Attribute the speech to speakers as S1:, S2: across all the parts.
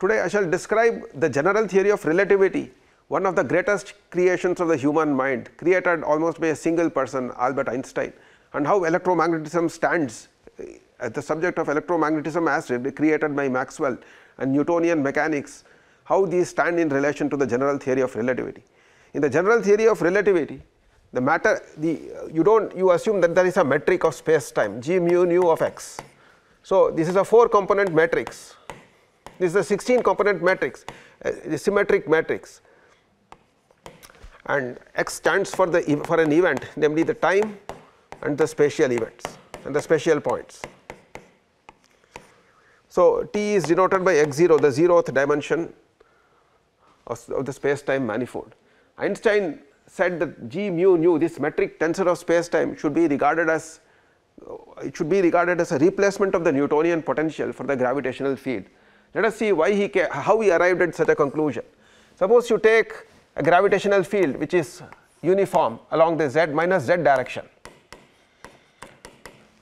S1: Today I shall describe the general theory of relativity, one of the greatest creations of the human mind created almost by a single person Albert Einstein and how electromagnetism stands at uh, the subject of electromagnetism as created by Maxwell and Newtonian mechanics, how these stand in relation to the general theory of relativity. In the general theory of relativity, the matter the uh, you do not you assume that there is a metric of space time g mu nu of x. So, this is a 4 component matrix this is a 16 component matrix, uh, symmetric matrix and x stands for the for an event namely the time and the spatial events and the spatial points. So, T is denoted by x 0 the 0th dimension of the space time manifold. Einstein said that G mu nu this metric tensor of space time should be regarded as it should be regarded as a replacement of the Newtonian potential for the gravitational field let us see why he how he arrived at such a conclusion. Suppose you take a gravitational field which is uniform along the z minus z direction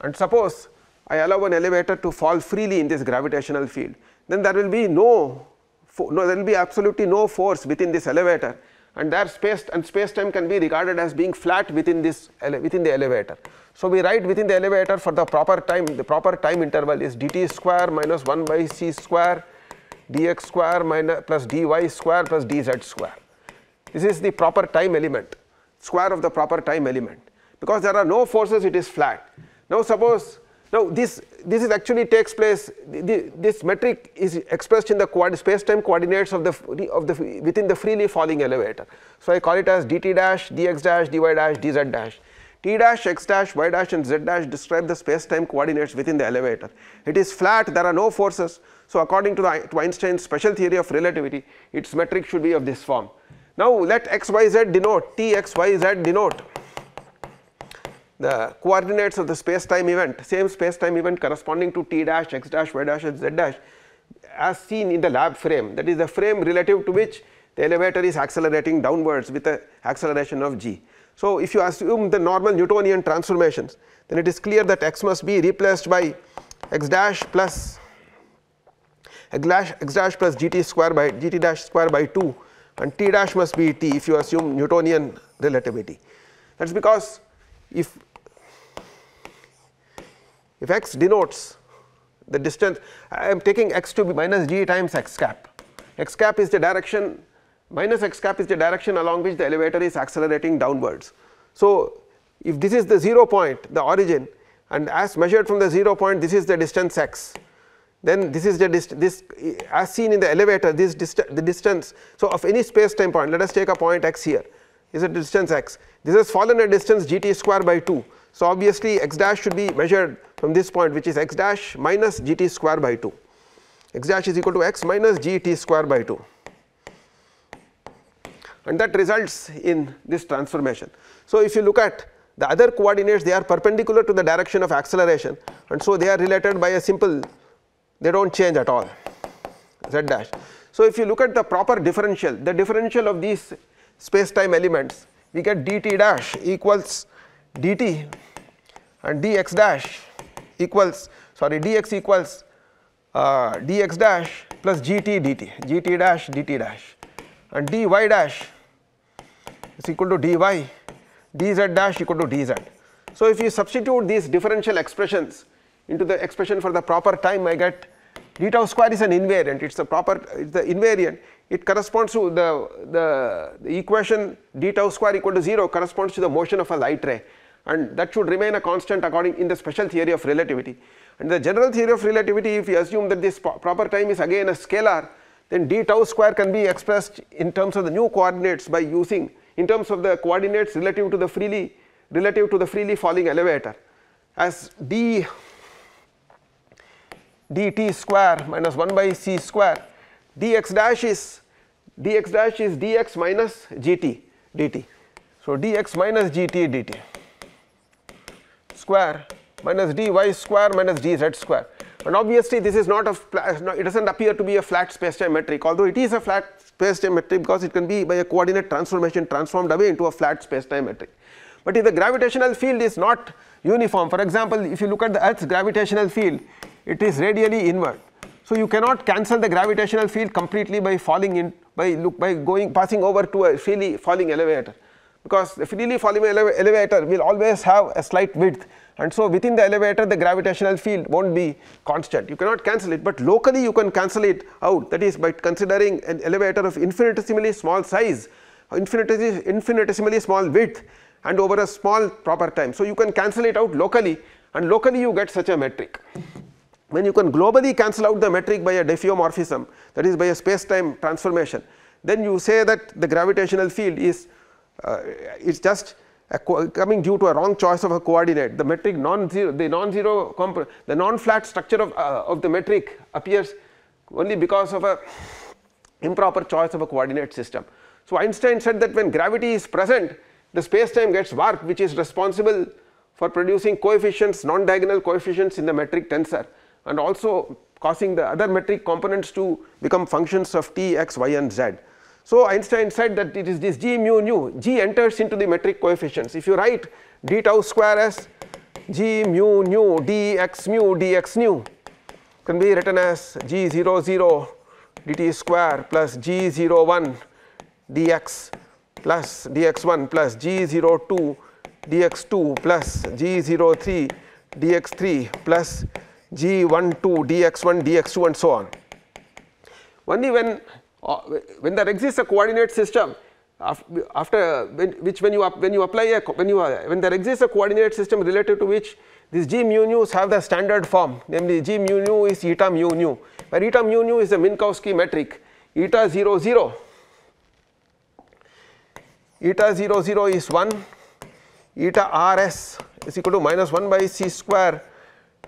S1: and suppose I allow an elevator to fall freely in this gravitational field, then there will be no, no there will be absolutely no force within this elevator and there space and space time can be regarded as being flat within this within the elevator. So, we write within the elevator for the proper time the proper time interval is dt square minus 1 by c square dx square minus plus dy square plus dz square. This is the proper time element square of the proper time element because there are no forces it is flat. Now, suppose now this, this is actually takes place, the, this metric is expressed in the space-time coordinates of the, of the, within the freely falling elevator. So I call it as dt dash, dx dash, dy dash, dz dash. T dash, x dash, y dash and z dash describe the space-time coordinates within the elevator. It is flat, there are no forces. So according to, the, to Einstein's special theory of relativity, its metric should be of this form. Now let x, y, z denote, t, x, y, z denote the coordinates of the space-time event, same space-time event corresponding to t dash, x dash, y dash and z dash as seen in the lab frame that is the frame relative to which the elevator is accelerating downwards with an acceleration of g. So, if you assume the normal Newtonian transformations then it is clear that x must be replaced by x dash plus x dash, x dash plus gt square by gt dash square by 2 and t dash must be t if you assume Newtonian relativity. That is because if if x denotes the distance, I am taking x to be minus g times x cap. x cap is the direction, minus x cap is the direction along which the elevator is accelerating downwards. So, if this is the 0 point, the origin and as measured from the 0 point, this is the distance x then this is the this as seen in the elevator this dist the distance. So, of any space time point let us take a point x here is a distance x this has fallen a distance g t square by 2. So obviously x dash should be measured from this point which is x dash minus gt square by 2. x dash is equal to x minus gt square by 2 and that results in this transformation. So if you look at the other coordinates they are perpendicular to the direction of acceleration and so they are related by a simple they do not change at all z dash. So if you look at the proper differential the differential of these space time elements we get dt dash equals dt and dx dash equals sorry dx equals uh, dx dash plus gt dt gt dash dt dash and dy dash is equal to dy dz dash equal to dz. So, if you substitute these differential expressions into the expression for the proper time I get d tau square is an invariant it is the proper it is the invariant it corresponds to the, the, the equation d tau square equal to 0 corresponds to the motion of a light ray and that should remain a constant according in the special theory of relativity. And the general theory of relativity if you assume that this proper time is again a scalar then d tau square can be expressed in terms of the new coordinates by using in terms of the coordinates relative to the freely relative to the freely falling elevator as d dt square minus 1 by c square dx dash is dx dash is dx minus gt dt. So, dx minus gt dt square minus dy square minus dz square. And obviously this is not a, it does not appear to be a flat space-time metric although it is a flat space-time metric because it can be by a coordinate transformation transformed away into a flat space-time metric. But if the gravitational field is not uniform for example if you look at the earth's gravitational field it is radially inward. So you cannot cancel the gravitational field completely by falling in by look by going passing over to a freely falling elevator because the freely falling elevator will always have a slight width and so within the elevator the gravitational field won't be constant you cannot cancel it but locally you can cancel it out that is by considering an elevator of infinitesimally small size infinitesimally, infinitesimally small width and over a small proper time so you can cancel it out locally and locally you get such a metric when you can globally cancel out the metric by a diffeomorphism that is by a space time transformation then you say that the gravitational field is uh, it is just coming due to a wrong choice of a coordinate. The metric non-zero, the non-zero, the non-flat structure of, uh, of the metric appears only because of a improper choice of a coordinate system. So, Einstein said that when gravity is present, the space-time gets warped which is responsible for producing coefficients, non-diagonal coefficients in the metric tensor and also causing the other metric components to become functions of t, x, y and z. So Einstein said that it is this g mu nu, g enters into the metric coefficients. If you write d tau square as g mu nu d x mu d x nu can be written as g 0 0 dt square plus g 0 1 dx plus dx 1 plus g 0 2 dx 2 plus g 0 3 dx 3 plus g 1 2 dx 1 dx 2 and so on. Only when uh, when there exists a coordinate system after when, which when you when you apply a when you uh, when there exists a coordinate system relative to which these g mu nu have the standard form namely g mu nu is eta mu nu where eta mu nu is the Minkowski metric eta 0 0 eta 0 0 is 1 eta r s is equal to minus 1 by c square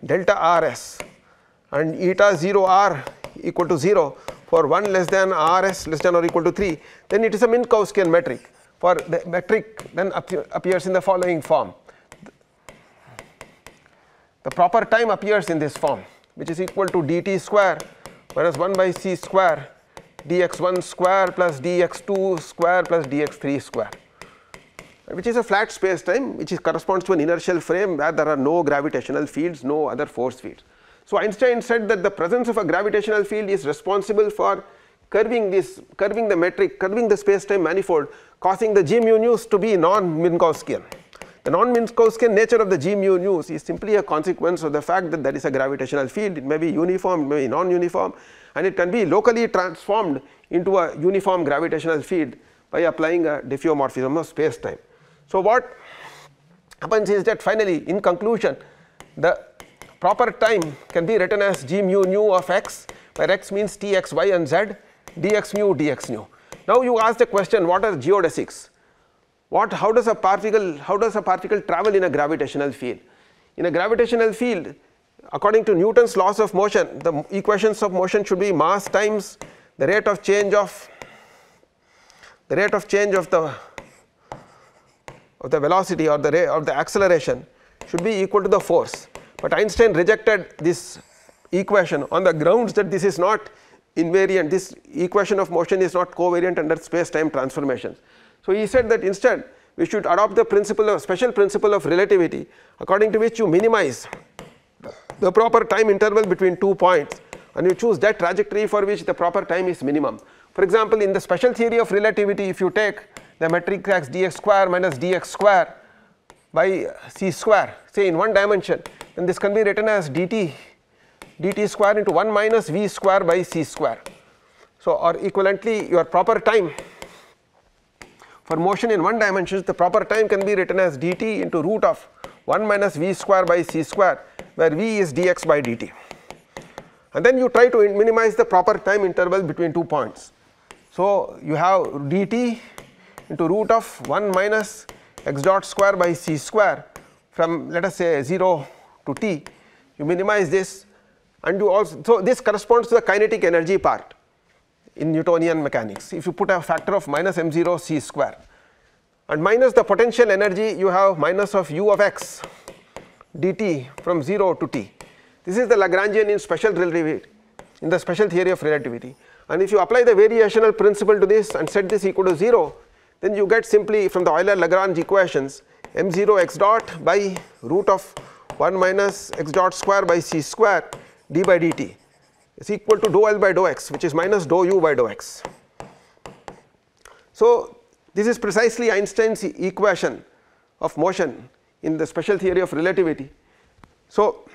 S1: delta r s and eta 0 r equal to 0 for 1 less than rs less than or equal to 3 then it is a Minkowskian metric for the metric then appears in the following form. The proper time appears in this form which is equal to dt square minus 1 by c square dx1 square plus dx2 square plus dx3 square which is a flat space time which is corresponds to an inertial frame where there are no gravitational fields, no other force fields. So Einstein said that the presence of a gravitational field is responsible for curving this, curving the metric, curving the space-time manifold, causing the G mu news to be non-Minkowskian. The non-Minkowskian nature of the G mu news is simply a consequence of the fact that there is a gravitational field. It may be uniform, it may be non-uniform, and it can be locally transformed into a uniform gravitational field by applying a diffeomorphism of space-time. So what happens is that finally, in conclusion, the proper time can be written as g mu nu of x where x means t x y and z dx mu dx nu. Now you ask the question what are geodesics? What how does a particle how does a particle travel in a gravitational field? In a gravitational field according to Newton's laws of motion the equations of motion should be mass times the rate of change of the rate of change of the of the velocity or the rate of the acceleration should be equal to the force. But Einstein rejected this equation on the grounds that this is not invariant, this equation of motion is not covariant under space-time transformations. So, he said that instead we should adopt the principle of special principle of relativity according to which you minimize the proper time interval between two points and you choose that trajectory for which the proper time is minimum. For example, in the special theory of relativity if you take the matrix x dx square minus dx square by c square say in one dimension then this can be written as dt dt square into 1 minus v square by c square. So, or equivalently your proper time for motion in one dimension the proper time can be written as dt into root of 1 minus v square by c square where v is dx by dt and then you try to minimize the proper time interval between two points. So, you have dt into root of 1 minus x dot square by c square from let us say 0 to t, you minimize this and you also, so this corresponds to the kinetic energy part in Newtonian mechanics. If you put a factor of minus m0 c square and minus the potential energy you have minus of u of x dt from 0 to t. This is the Lagrangian in special relativity in the special theory of relativity and if you apply the variational principle to this and set this equal to 0 then you get simply from the Euler Lagrange equations m 0 x dot by root of 1 minus x dot square by c square d by dt is equal to dou L by dou x which is minus dou u by dou x. So, this is precisely Einstein's equation of motion in the special theory of relativity. So,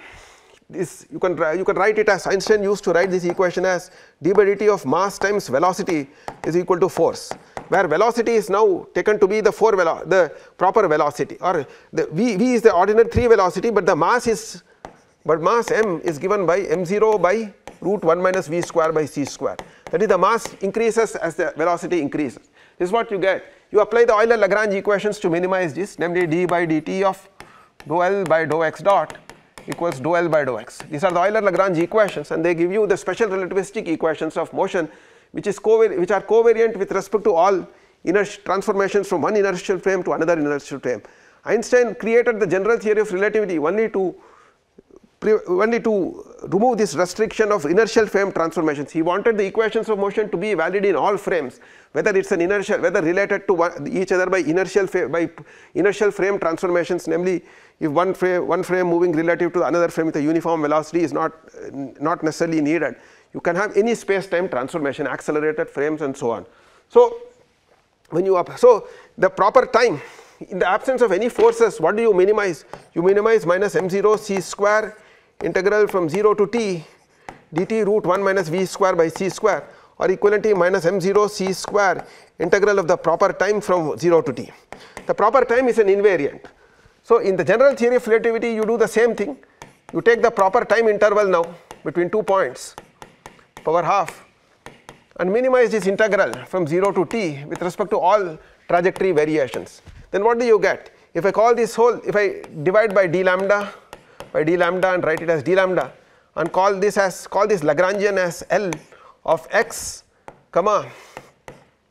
S1: this you can you can write it as Einstein used to write this equation as d by dt of mass times velocity is equal to force where velocity is now taken to be the 4 velo the proper velocity or the v, v is the ordinary 3 velocity but the mass is but mass m is given by m0 by root 1 minus v square by c square that is the mass increases as the velocity increases this is what you get you apply the Euler Lagrange equations to minimize this namely d by dt of dou L by dou x dot equals dou L by dou x. These are the Euler Lagrange equations and they give you the special relativistic equations of motion which is which are covariant with respect to all transformations from one inertial frame to another inertial frame. Einstein created the general theory of relativity only to only to remove this restriction of inertial frame transformations. He wanted the equations of motion to be valid in all frames, whether it is an inertial, whether related to one, each other by inertial by inertial frame transformations, namely if one frame, one frame moving relative to another frame with a uniform velocity is not, not necessarily needed. You can have any space-time transformation, accelerated frames and so on. So, when you up, so the proper time in the absence of any forces what do you minimize? You minimize minus m0 c square integral from 0 to t dt root 1 minus v square by c square or equivalently minus m0 c square integral of the proper time from 0 to t. The proper time is an invariant. So, in the general theory of relativity you do the same thing, you take the proper time interval now between two points power half and minimize this integral from 0 to t with respect to all trajectory variations. Then what do you get? If I call this whole, if I divide by d lambda by d lambda and write it as d lambda and call this as call this Lagrangian as L of x comma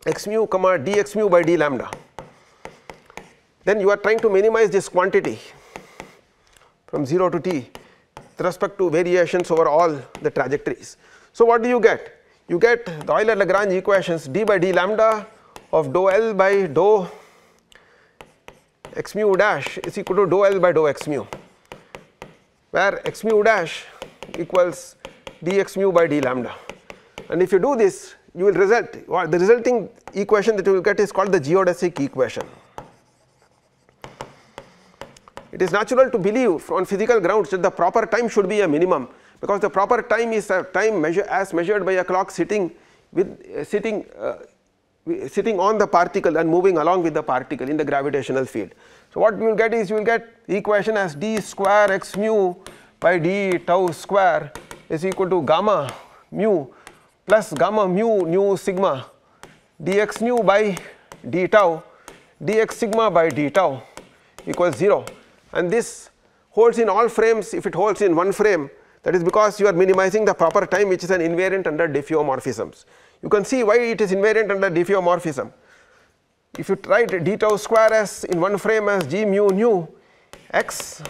S1: x mu comma dx mu by d lambda. Then you are trying to minimize this quantity from 0 to t with respect to variations over all the trajectories. So, what do you get? You get the Euler-Lagrange equations d by d lambda of dou L by dou x mu dash is equal to dou L by dou x mu, where x mu dash equals dx mu by d lambda. And if you do this, you will result, the resulting equation that you will get is called the geodesic equation it is natural to believe on physical grounds that the proper time should be a minimum because the proper time is a time measure as measured by a clock sitting with uh, sitting uh, sitting on the particle and moving along with the particle in the gravitational field. So, what you will get is you will get equation as d square x mu by d tau square is equal to gamma mu plus gamma mu nu sigma dx nu by d tau dx sigma by d tau equals 0 and this holds in all frames if it holds in one frame that is because you are minimizing the proper time which is an invariant under diffeomorphisms. You can see why it is invariant under diffeomorphism. If you write d tau square as in one frame as g mu nu x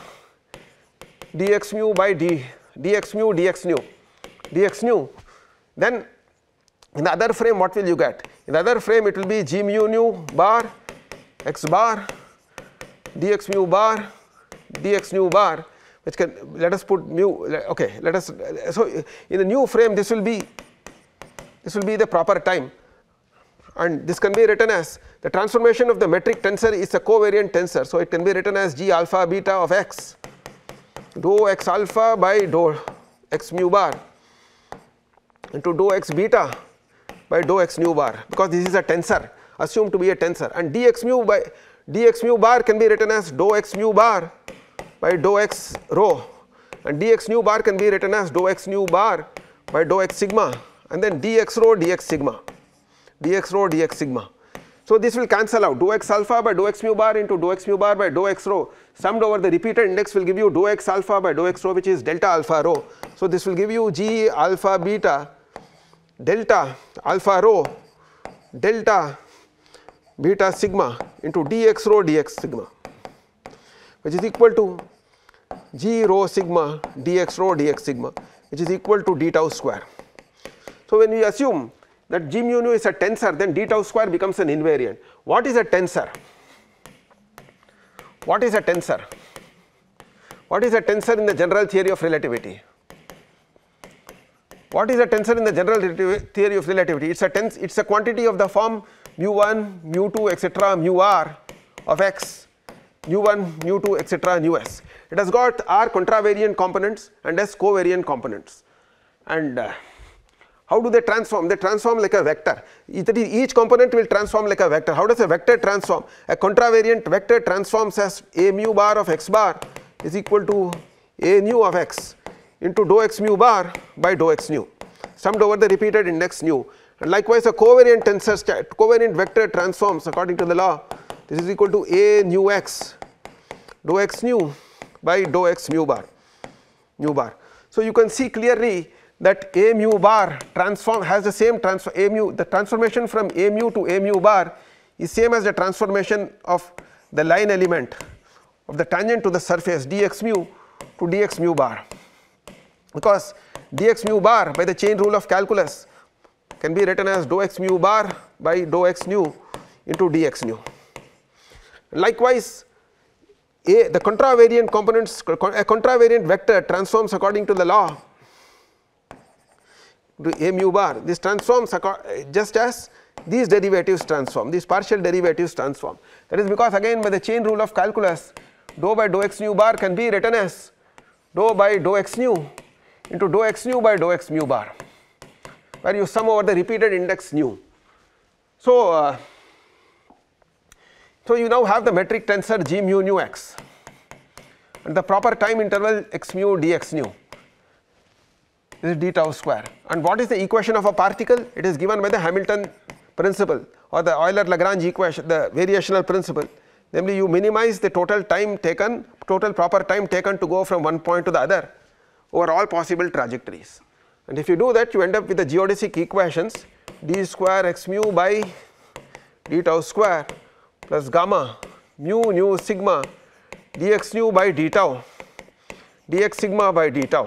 S1: dx mu by d dx mu dx nu dx nu then in the other frame what will you get? In the other frame it will be g mu nu bar x bar dx mu bar dx nu bar which can let us put mu okay let us so in the new frame this will be this will be the proper time and this can be written as the transformation of the metric tensor is a covariant tensor. So, it can be written as g alpha beta of x dou x alpha by dou x mu bar into dou x beta by dou x nu bar because this is a tensor assumed to be a tensor and dx mu by dx mu bar can be written as dou x mu bar by dou x rho and dx nu bar can be written as dou x nu bar by dou x sigma and then dx rho dx sigma dx rho dx sigma. So, this will cancel out dou x alpha by dou x mu bar into dou x mu bar by dou x rho summed over the repeated index will give you dou x alpha by dou x rho which is delta alpha rho. So, this will give you g alpha beta delta alpha rho delta beta sigma into dx rho dx sigma which is equal to g rho sigma dx rho dx sigma which is equal to d tau square. So, when we assume that g mu nu is a tensor then d tau square becomes an invariant. What is a tensor? What is a tensor? What is a tensor in the general theory of relativity? What is a tensor in the general theory of relativity? It's a tens it's a quantity of the form mu1, mu2, etc., mu r of x, mu1, mu2, etc., mu s. It has got R contravariant components and S covariant components. And uh, how do they transform? They transform like a vector. Each component will transform like a vector. How does a vector transform? A contravariant vector transforms as A mu bar of x bar is equal to A nu of x into dou x mu bar by dou x nu summed over the repeated index nu. And likewise a covariant tensor covariant vector transforms according to the law this is equal to A nu x dou x nu by dou x mu bar mu bar. So you can see clearly that A mu bar transform has the same transform A mu the transformation from A mu to A mu bar is same as the transformation of the line element of the tangent to the surface dx mu to dx mu bar because dx mu bar by the chain rule of calculus can be written as dou x mu bar by dou x nu into dx nu. Likewise a, the contravariant components, a contravariant vector transforms according to the law to A mu bar. This transforms just as these derivatives transform, these partial derivatives transform. That is because again by the chain rule of calculus, dou by dou x nu bar can be written as dou by dou x nu into dou x nu by dou x mu bar, where you sum over the repeated index nu. So, uh, so you now have the metric tensor G mu nu x and the proper time interval x mu dx nu is d tau square. And what is the equation of a particle? It is given by the Hamilton principle or the Euler-Lagrange equation, the variational principle. Namely, you minimize the total time taken, total proper time taken to go from one point to the other over all possible trajectories. And if you do that, you end up with the geodesic equations d square x mu by d tau square plus gamma mu nu sigma dx nu by d tau dx sigma by d tau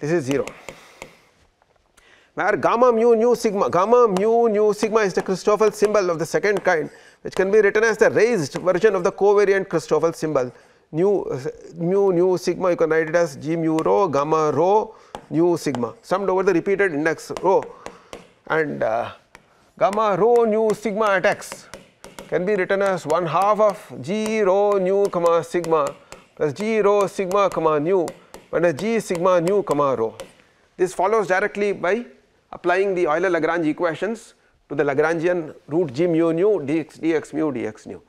S1: this is 0 where gamma mu nu sigma gamma mu nu sigma is the Christoffel symbol of the second kind which can be written as the raised version of the covariant Christoffel symbol nu mu nu sigma you can write it as g mu rho gamma rho nu sigma summed over the repeated index rho and uh, gamma rho nu sigma at x can be written as 1 half of g rho nu comma sigma plus g rho sigma comma nu minus g sigma nu comma rho. This follows directly by applying the Euler-Lagrange equations to the Lagrangian root g mu nu dx, dx mu dx nu.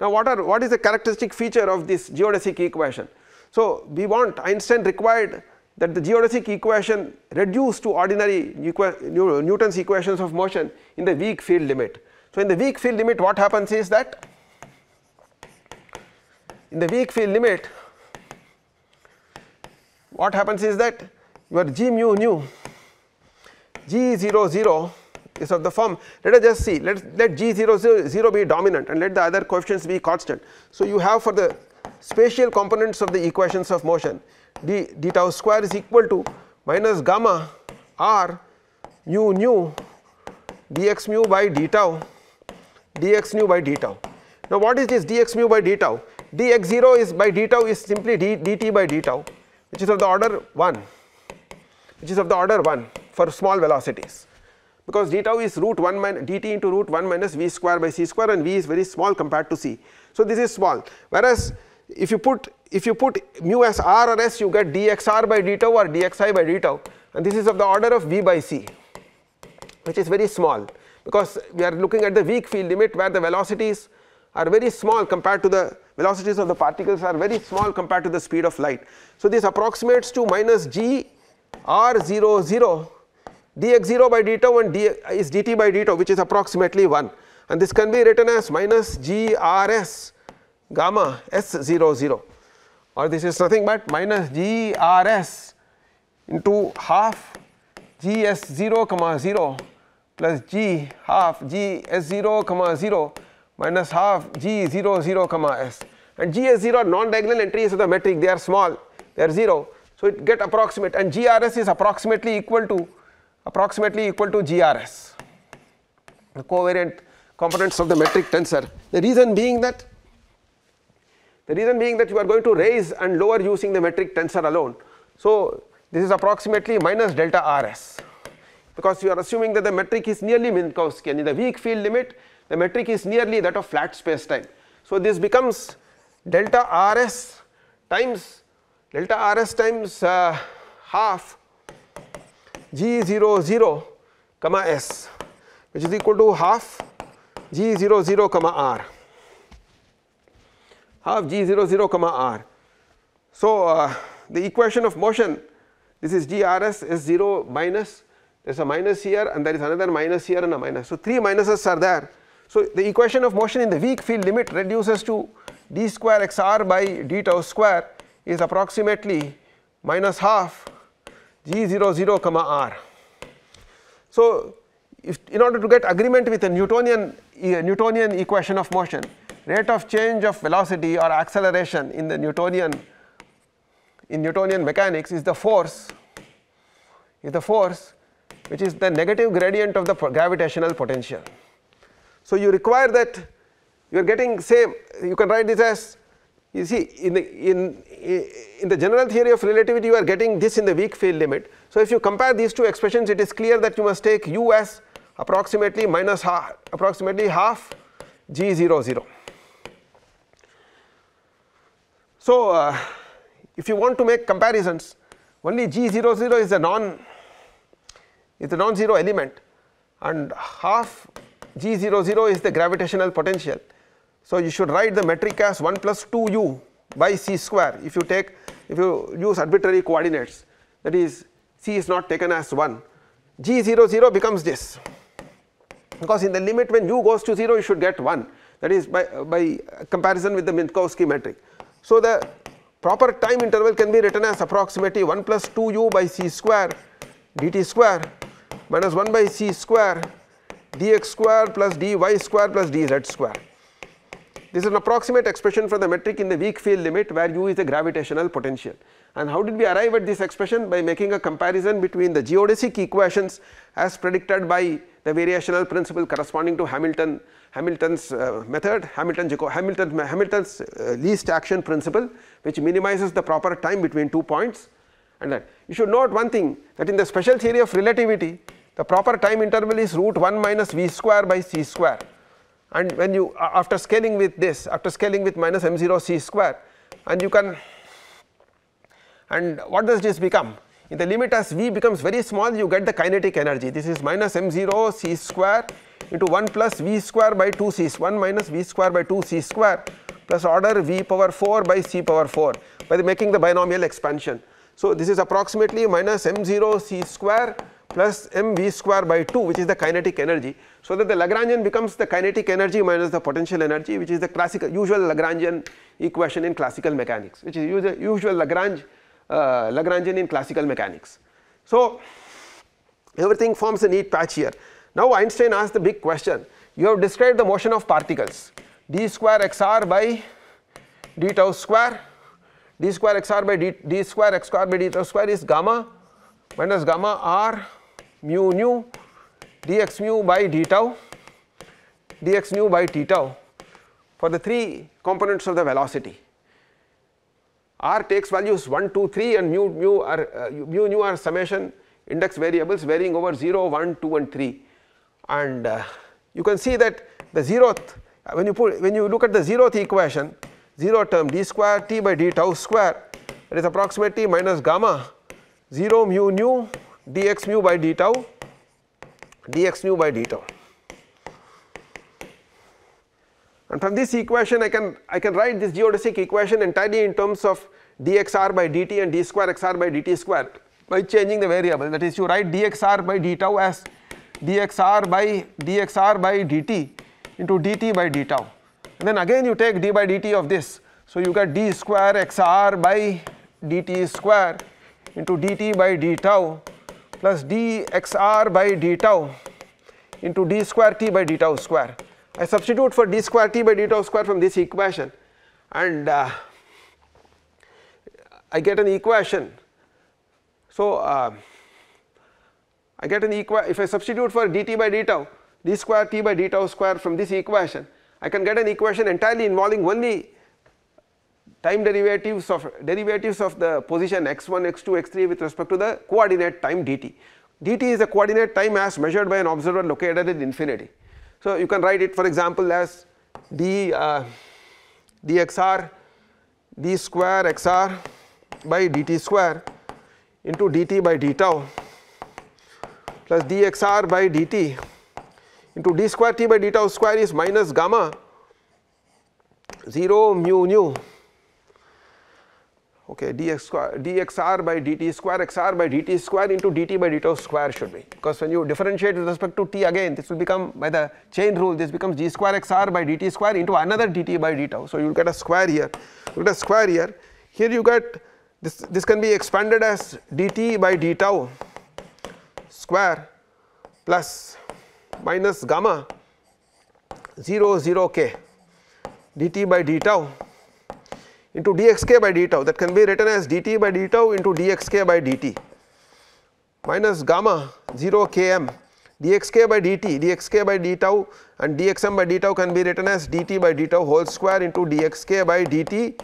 S1: Now what are what is the characteristic feature of this geodesic equation? So we want Einstein required that the geodesic equation reduced to ordinary Newton's equations of motion in the weak field limit. So, in the weak field limit what happens is that in the weak field limit what happens is that your g mu nu g 0 0 is of the form let us just see let let g 0 0 be dominant and let the other coefficients be constant. So, you have for the spatial components of the equations of motion d, d tau square is equal to minus gamma r mu nu dx mu by d tau dx nu by d tau. Now what is this dx mu by d tau? dx0 is by d tau is simply d, dt by d tau which is of the order 1 which is of the order 1 for small velocities because d tau is root 1 minus dt into root 1 minus v square by c square and v is very small compared to c. So this is small whereas if you put if you put mu as r or s you get dxr by d tau or dxi by d tau and this is of the order of v by c which is very small because we are looking at the weak field limit where the velocities are very small compared to the velocities of the particles are very small compared to the speed of light. So, this approximates to minus g r 0 0 dx 0 by d tau and d is dt by d tau which is approximately 1 and this can be written as minus g r s gamma s 0 0 or this is nothing but minus g r s into half g s 0 comma 0 plus g half g s0 comma 0 minus half g 0 0 comma s and g is 0 non-diagonal entries of the metric they are small they are 0 so it get approximate and grs is approximately equal to approximately equal to grs the covariant components of the metric tensor the reason being that the reason being that you are going to raise and lower using the metric tensor alone so this is approximately minus delta rs because you are assuming that the metric is nearly Minkowski, In the weak field limit, the metric is nearly that of flat space-time. So, this becomes delta Rs times delta Rs times uh, half G 0 0 comma S which is equal to half G 0 0 comma R half G 0 0 comma R. So, uh, the equation of motion this is G R S is 0 minus there is a minus here and there is another minus here and a minus. So, 3 minuses are there. So, the equation of motion in the weak field limit reduces to d square x r by d tau square is approximately minus half g 0 0 comma r. So, if in order to get agreement with a Newtonian, Newtonian equation of motion, rate of change of velocity or acceleration in the Newtonian in Newtonian mechanics is the force is the force which is the negative gradient of the gravitational potential. So, you require that you are getting same. you can write this as you see in the in in the general theory of relativity you are getting this in the weak field limit. So, if you compare these two expressions it is clear that you must take u as approximately minus half approximately half g 0 0. So, uh, if you want to make comparisons only g 0 0 is a non is the non-zero element and half G00 is the gravitational potential. So, you should write the metric as 1 plus 2u by c square if you take if you use arbitrary coordinates that is c is not taken as 1 G00 becomes this because in the limit when u goes to 0 you should get 1 that is by, by comparison with the Minkowski metric. So, the proper time interval can be written as approximately 1 plus 2u by c square dt square minus 1 by c square dx square plus dy square plus dz square. This is an approximate expression for the metric in the weak field limit where u is the gravitational potential. And how did we arrive at this expression? By making a comparison between the geodesic equations as predicted by the variational principle corresponding to Hamilton, Hamilton's uh, method, Hamilton, Hamilton, Hamilton's uh, least action principle which minimizes the proper time between two points and that. You should note one thing that in the special theory of relativity the proper time interval is root 1 minus v square by c square and when you after scaling with this after scaling with minus m0 c square and you can and what does this become in the limit as v becomes very small you get the kinetic energy this is minus m0 c square into 1 plus v square by 2 c 1 minus v square by 2 c square plus order v power 4 by c power 4 by the making the binomial expansion. So, this is approximately minus m0 c square plus mv square by 2 which is the kinetic energy. So that the Lagrangian becomes the kinetic energy minus the potential energy which is the classical usual Lagrangian equation in classical mechanics which is usual Lagrange, uh, Lagrangian in classical mechanics. So everything forms a neat patch here. Now Einstein asked the big question you have described the motion of particles d square xr by d tau square d square xr by d, d square x square by d tau square is gamma minus gamma r mu nu dx mu by d tau dx nu by t tau for the three components of the velocity. R takes values 1, 2, 3 and mu, mu, are, uh, mu nu are summation index variables varying over 0, 1, 2 and 3. And uh, you can see that the 0th uh, when you put when you look at the 0th equation 0 term d square t by d tau square it is approximately minus gamma 0 mu nu dx mu by d tau dx mu by d tau. And from this equation I can I can write this geodesic equation entirely in terms of dxr by dt and d square xr by dt square by changing the variable that is you write dxr by d tau as dxr by dxr by dt into dt by d tau and then again you take d by dt of this so you get d square xr by dt square into dt by d tau plus dxr by d tau into d square t by d tau square. I substitute for d square t by d tau square from this equation and uh, I get an equation. So, uh, I get an equation if I substitute for dt by d tau d square t by d tau square from this equation I can get an equation entirely involving only time derivatives of derivatives of the position x1, x2, x3 with respect to the coordinate time dt. dt is the coordinate time as measured by an observer located at infinity. So, you can write it for example as d uh, dxr d square xr by dt square into dt by d tau plus dxr by dt into d square t by d tau square is minus gamma 0 mu nu okay dx square dxr by dt square xr by dt square into dt by dt square should be because when you differentiate with respect to t again this will become by the chain rule this becomes g square xr by dt square into another dt by dt. So you will get a square here you get a square here here you get this this can be expanded as dt by d tau square plus minus gamma 0 0 k dt by d tau into dxk by d tau that can be written as dt by d tau into dxk by dt minus gamma 0 km dxk by dt dxk by d tau and dxm by d tau can be written as dt by d tau whole square into dxk by dt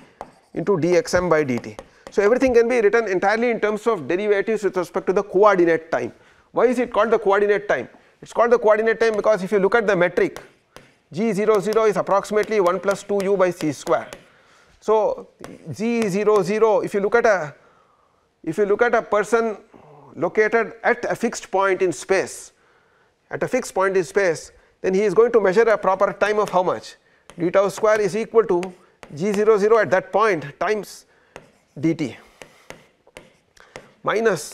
S1: into dxm by dt. So, everything can be written entirely in terms of derivatives with respect to the coordinate time. Why is it called the coordinate time? It is called the coordinate time because if you look at the metric G00 is approximately 1 plus 2u by c square so, G 0 0 if you look at a if you look at a person located at a fixed point in space at a fixed point in space then he is going to measure a proper time of how much d tau square is equal to g 0 0 at that point times dt minus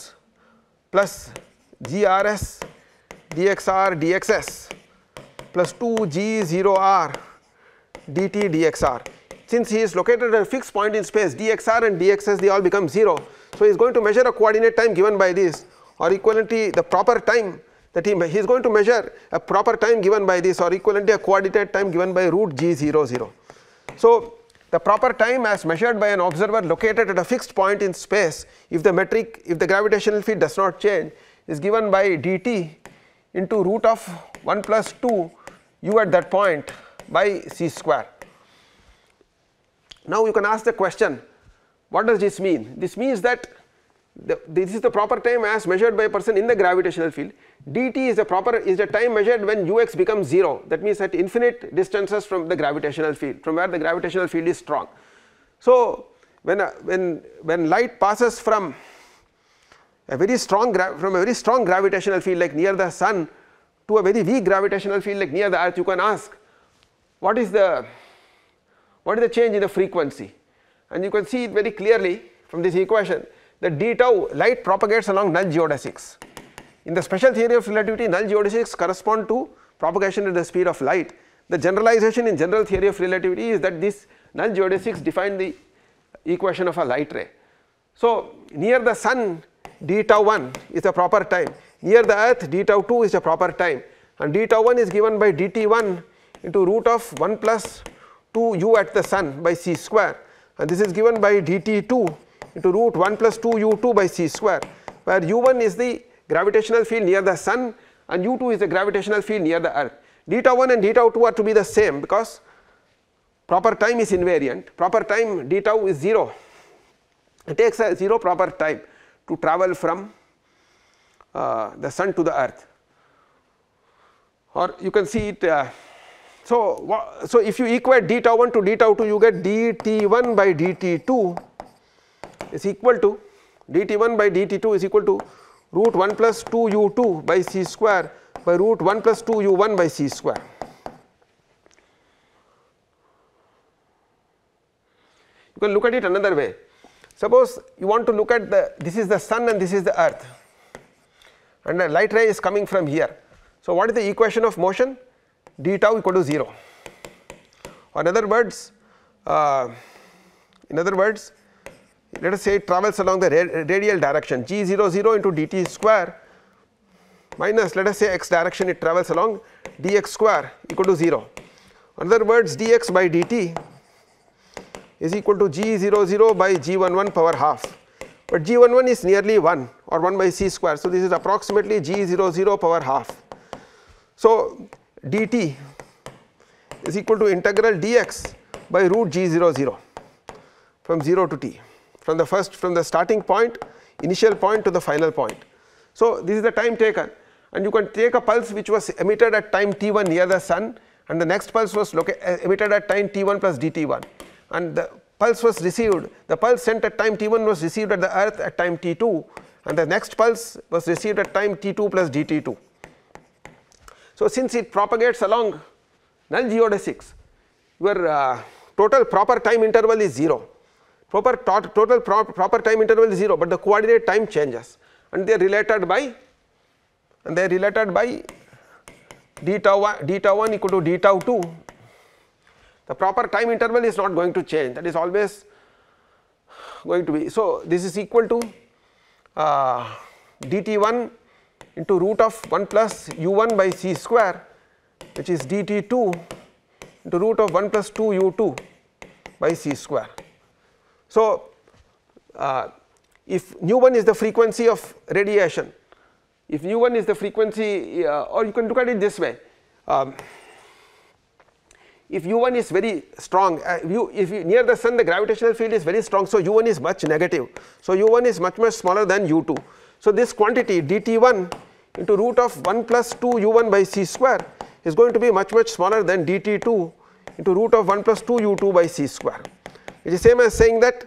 S1: plus grs 2 g 0 r dt since he is located at a fixed point in space dxr and dxs they all become 0. So, he is going to measure a coordinate time given by this or equivalently the proper time that he, he is going to measure a proper time given by this or equivalently a coordinate time given by root g 0 0. So, the proper time as measured by an observer located at a fixed point in space if the metric if the gravitational field does not change is given by dt into root of 1 plus 2 u at that point by c square. Now, you can ask the question what does this mean? This means that the, this is the proper time as measured by a person in the gravitational field. dt is the proper is the time measured when ux becomes 0 that means at infinite distances from the gravitational field from where the gravitational field is strong. So, when a, uh, when when light passes from a very strong from a very strong gravitational field like near the sun to a very weak gravitational field like near the earth you can ask what is the what is the change in the frequency? And you can see it very clearly from this equation that d tau light propagates along null geodesics. In the special theory of relativity null geodesics correspond to propagation at the speed of light. The generalization in general theory of relativity is that this null geodesics define the equation of a light ray. So, near the sun d tau 1 is the proper time, near the earth d tau 2 is the proper time and d tau 1 is given by dt 1 into root of 1 plus 2 u at the sun by c square and this is given by dt2 into root 1 plus 2 u2 by c square where u1 is the gravitational field near the sun and u2 is the gravitational field near the earth. Theta 1 and theta 2 are to be the same because proper time is invariant, proper time d tau is 0, it takes a 0 proper time to travel from uh, the sun to the earth or you can see it uh, so, so if you equate d tau 1 to d tau 2 you get dt1 by dt2 is equal to dt1 by dt2 is equal to root 1 plus 2 u2 by c square by root 1 plus 2 u1 by c square. You can look at it another way. Suppose you want to look at the this is the sun and this is the earth and the light ray is coming from here. So, what is the equation of motion? d tau equal to 0 or in other words uh, in other words let us say it travels along the radial direction g 0 0 into dt square minus let us say x direction it travels along dx square equal to 0. In other words dx by dt is equal to g 0 0 by g 1 1 power half but g 1 1 is nearly 1 or 1 by c square. So, this is approximately g 0 0 power half. So, dt is equal to integral dx by root g 0 0 from 0 to t from the first from the starting point initial point to the final point. So, this is the time taken and you can take a pulse which was emitted at time t1 near the sun and the next pulse was eh, emitted at time t1 plus dt1 and the pulse was received the pulse sent at time t1 was received at the earth at time t2 and the next pulse was received at time t2 plus dt2. So, since it propagates along null geodesics, your uh, total proper time interval is 0, proper tot, total pro proper time interval is 0, but the coordinate time changes and they are related by and they are related by d tau 1, d tau 1 equal to d tau 2. The proper time interval is not going to change that is always going to be. So, this is equal to uh, dt 1 into root of 1 plus u1 by c square which is dt2 into root of 1 plus 2 u2 by c square. So, uh, if nu1 is the frequency of radiation, if nu1 is the frequency uh, or you can look at it this way, um, if u1 is very strong, uh, you, if you near the sun the gravitational field is very strong, so u1 is much negative. So, u1 is much much smaller than u2. So, this quantity dt1 into root of 1 plus 2 u1 by c square is going to be much much smaller than dt2 into root of 1 plus 2 u2 by c square. It is same as saying that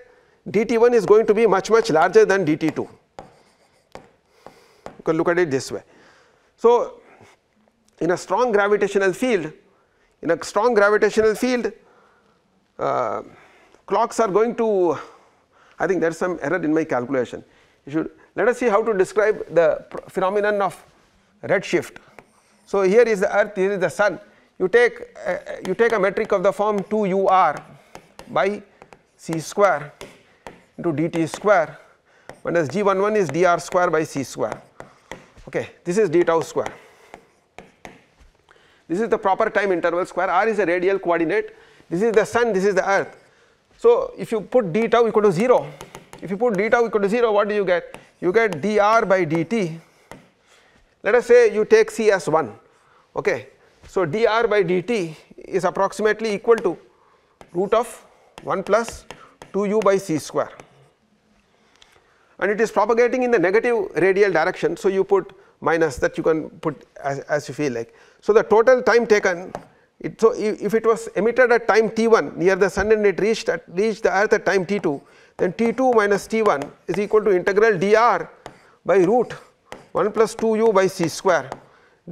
S1: dt1 is going to be much much larger than dt2. You can look at it this way. So, in a strong gravitational field, in a strong gravitational field, uh, clocks are going to, I think there is some error in my calculation. You should let us see how to describe the phenomenon of redshift. So, here is the earth, here is the sun. You take, uh, uh you take a metric of the form 2ur by c square into dt square minus g11 is dr square by c square. Okay, this is d tau square. This is the proper time interval square, r is a radial coordinate, this is the sun, this is the earth. So, if you put d tau equal to 0, if you put d tau equal to 0, what do you get? You get dr by dt. Let us say you take C as 1. Okay. So, dr by dt is approximately equal to root of 1 plus 2u by c square. And it is propagating in the negative radial direction. So, you put minus that you can put as, as you feel like. So, the total time taken it, so if it was emitted at time t1 near the sun and it reached at reached the earth at time t2 then T2 minus T1 is equal to integral dr by root 1 plus 2 u by c square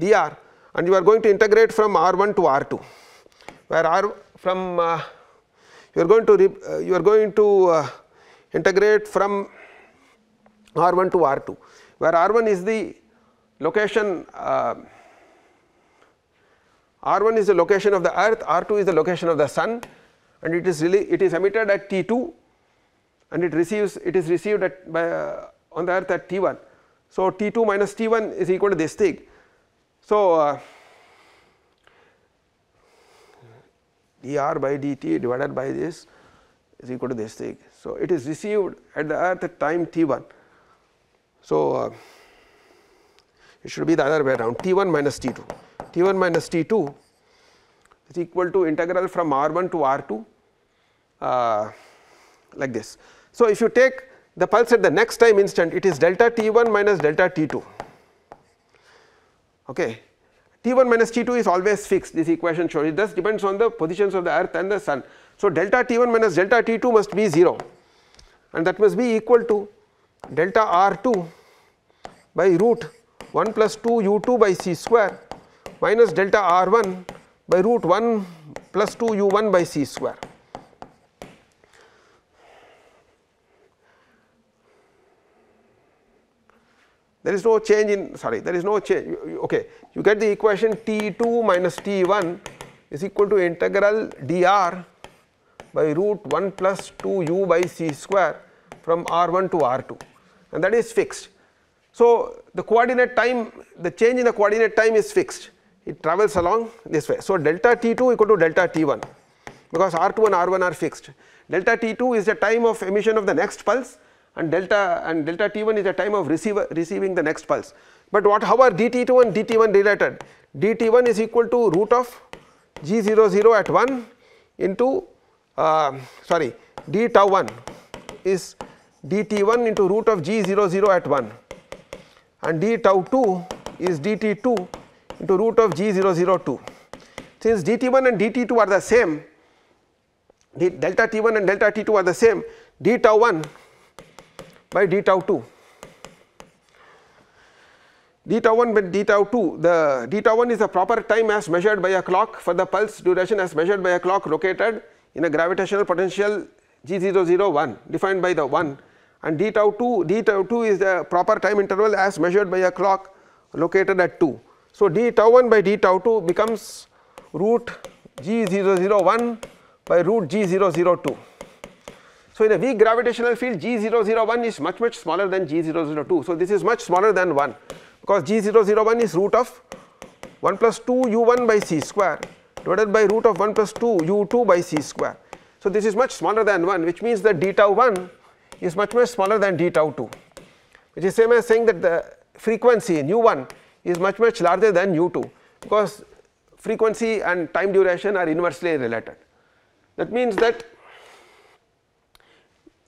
S1: dr and you are going to integrate from R1 to R2 where R from uh, you are going to uh, you are going to uh, integrate from R1 to R2 where R1 is the location uh, R1 is the location of the earth, R2 is the location of the sun and it is really it is emitted at T2 and it receives it is received at by uh, on the earth at T1. So, T2 minus T1 is equal to this thing. So, uh, dr by dt divided by this is equal to this thing. So, it is received at the earth at time T1. So, uh, it should be the other way around T1 minus T2. T1 minus T2 is equal to integral from R1 to R2 uh, like this. So, if you take the pulse at the next time instant it is delta t1 minus delta t2 okay T1 minus T2 is always fixed this equation shows it thus depends on the positions of the earth and the sun. So, delta T1 minus delta T2 must be 0 and that must be equal to delta R2 by root 1 plus 2 U2 by C square minus delta R1 by root 1 plus 2 U1 by C square. There is no change in sorry there is no change okay you get the equation t2 minus t1 is equal to integral dr by root 1 plus 2 u by c square from r1 to r2 and that is fixed. So, the coordinate time the change in the coordinate time is fixed it travels along this way. So, delta t2 equal to delta t1 because r2 and r1 are fixed delta t2 is the time of emission of the next pulse and delta and delta t1 is the time of receiver, receiving the next pulse. But what how are dt2 and dt1 related? dt1 is equal to root of g00 at 1 into uh, sorry d tau 1 is dt1 into root of g00 at 1 and d tau 2 is dt2 into root of g002. Since dt1 and dt2 are the same, delta t1 and delta t2 are the same, d tau 1 by d tau 2. d tau 1 by d tau 2, the d tau 1 is the proper time as measured by a clock for the pulse duration as measured by a clock located in a gravitational potential G001 defined by the 1 and d tau 2, d tau 2 is the proper time interval as measured by a clock located at 2. So, d tau 1 by d tau 2 becomes root G001 by root G002. So, in a weak gravitational field G001 is much much smaller than G002. So, this is much smaller than 1 because G001 is root of 1 plus 2 u1 by c square divided by root of 1 plus 2 u2 by c square. So, this is much smaller than 1 which means that d tau 1 is much much smaller than d tau 2 which is same as saying that the frequency u 1 is much much larger than u 2 because frequency and time duration are inversely related. That means that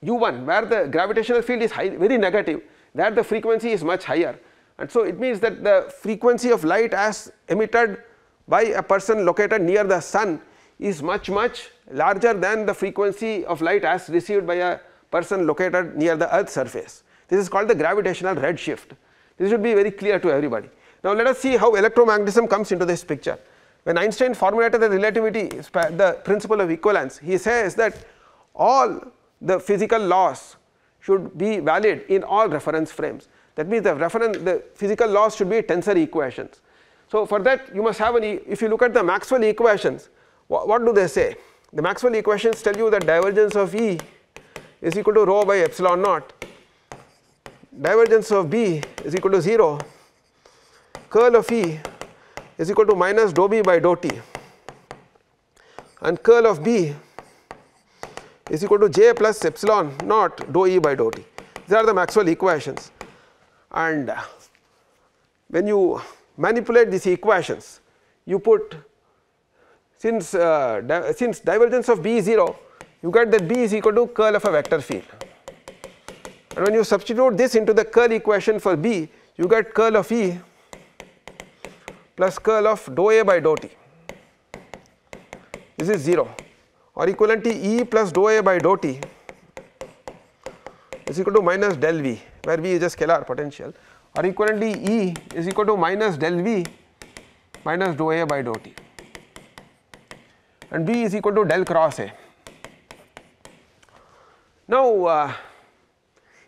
S1: u1 where the gravitational field is high, very negative there the frequency is much higher and so it means that the frequency of light as emitted by a person located near the sun is much much larger than the frequency of light as received by a person located near the earth surface. This is called the gravitational redshift. This should be very clear to everybody. Now let us see how electromagnetism comes into this picture. When Einstein formulated the relativity, the principle of equivalence, he says that all the physical laws should be valid in all reference frames. That means the reference the physical laws should be tensor equations. So for that you must have an e if you look at the Maxwell equations wh what do they say? The Maxwell equations tell you that divergence of E is equal to rho by epsilon naught, divergence of B is equal to 0, curl of E is equal to minus dou B by dou T and curl of B is equal to j plus epsilon naught dou E by dou T. These are the Maxwell equations and when you manipulate these equations you put since uh, di since divergence of B is 0 you get that B is equal to curl of a vector field and when you substitute this into the curl equation for B you get curl of E plus curl of dou A by dou T this is 0 or equivalent E plus dou A by dou T is equal to minus del V where V is a scalar potential or equivalently E is equal to minus del V minus dou A by dou T and V is equal to del cross A. Now uh,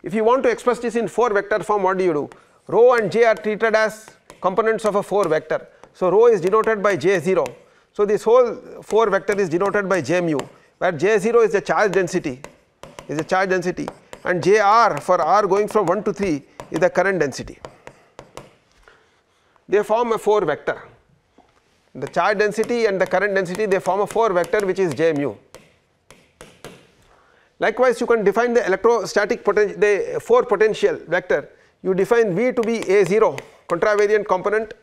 S1: if you want to express this in 4 vector form what do you do? Rho and j are treated as components of a 4 vector. So rho is denoted by j0 so, this whole 4 vector is denoted by j mu where j0 is the charge density is the charge density and jr for r going from 1 to 3 is the current density. They form a 4 vector. The charge density and the current density they form a 4 vector which is j mu. Likewise, you can define the electrostatic potential the 4 potential vector. You define V to be a0 contravariant component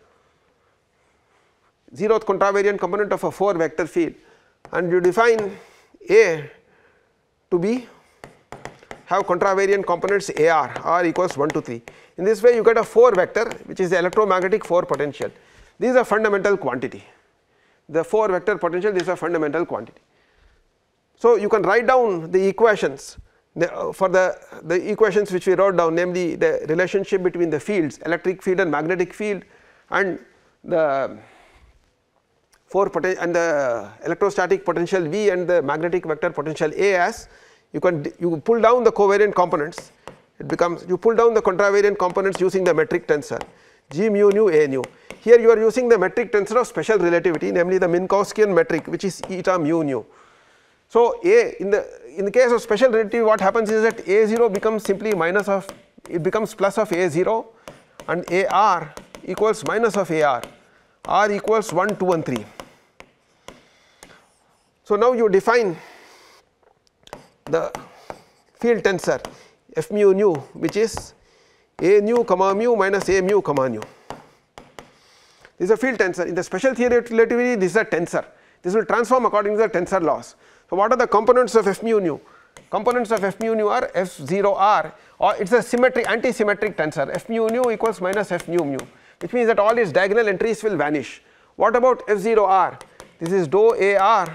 S1: zeroth contravariant component of a 4 vector field and you define A to be have contravariant components AR R equals 1 to 3. In this way you get a 4 vector which is the electromagnetic 4 potential. These are fundamental quantity. The 4 vector potential these are fundamental quantity. So you can write down the equations the, uh, for the, the equations which we wrote down namely the relationship between the fields electric field and magnetic field and the 4 and the electrostatic potential V and the magnetic vector potential A as you can you pull down the covariant components it becomes you pull down the contravariant components using the metric tensor G mu nu A nu. Here you are using the metric tensor of special relativity namely the Minkowskian metric which is eta mu nu. So, A in the in the case of special relativity what happens is that A0 becomes simply minus of it becomes plus of A0 and AR equals minus of A r, r equals 1, 2 and 3. So, now you define the field tensor f mu nu which is a nu comma mu minus a mu comma nu. This is a field tensor in the special theory of relativity this is a tensor this will transform according to the tensor laws. So, what are the components of f mu nu? Components of f mu nu are f 0 r or it is a symmetric anti-symmetric tensor f mu nu equals minus f mu mu which means that all its diagonal entries will vanish. What about f 0 r? This is dou a r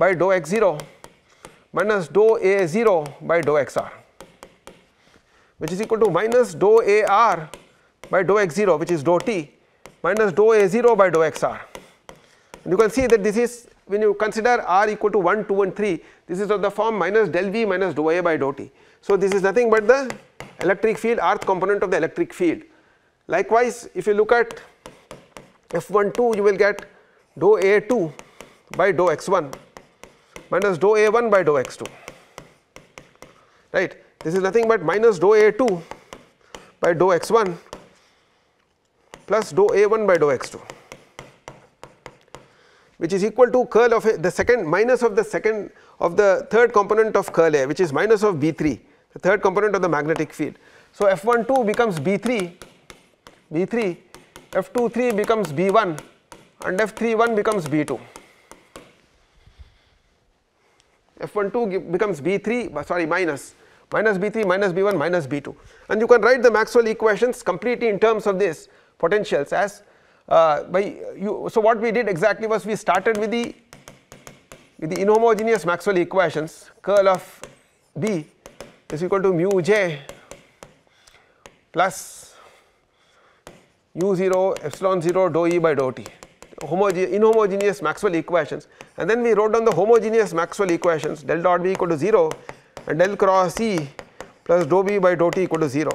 S1: by dou x0 minus dou a0 by dou xr which is equal to minus dou ar by dou x0 which is dou t minus dou a0 by dou xr. And you can see that this is when you consider r equal to 1, 2 and 3 this is of the form minus del v minus dou a by dou t. So, this is nothing but the electric field rth component of the electric field. Likewise, if you look at f 1 2, you will get dou A2 by dou X1 minus dou A1 by dou X2, right. This is nothing but minus dou A2 by dou X1 plus dou A1 by dou X2 which is equal to curl of a, the second minus of the second of the third component of curl A which is minus of B3 the third component of the magnetic field. So, F12 becomes B3 B3 F23 becomes B1 and F31 becomes B2. F12 becomes B3 sorry minus minus B3 minus B1 minus B2 and you can write the Maxwell equations completely in terms of this potentials as uh, by you. So, what we did exactly was we started with the with the inhomogeneous Maxwell equations curl of B is equal to mu j plus mu 0 epsilon 0 dou E by dou T inhomogeneous Maxwell equations and then we wrote down the homogeneous Maxwell equations del dot B equal to 0 and del cross E plus dou B by dou T equal to 0.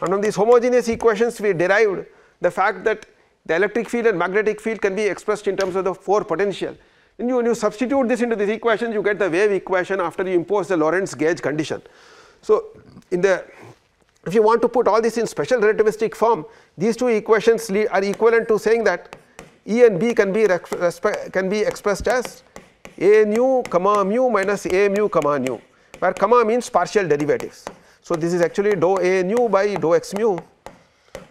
S1: And from these homogeneous equations we derived the fact that the electric field and magnetic field can be expressed in terms of the four potential. And you, when you substitute this into these equations you get the wave equation after you impose the Lorentz gauge condition. So in the if you want to put all this in special relativistic form these two equations are equivalent to saying that E and B can be, can be expressed as A nu comma mu minus A mu comma nu where comma means partial derivatives. So, this is actually dou A nu by dou x mu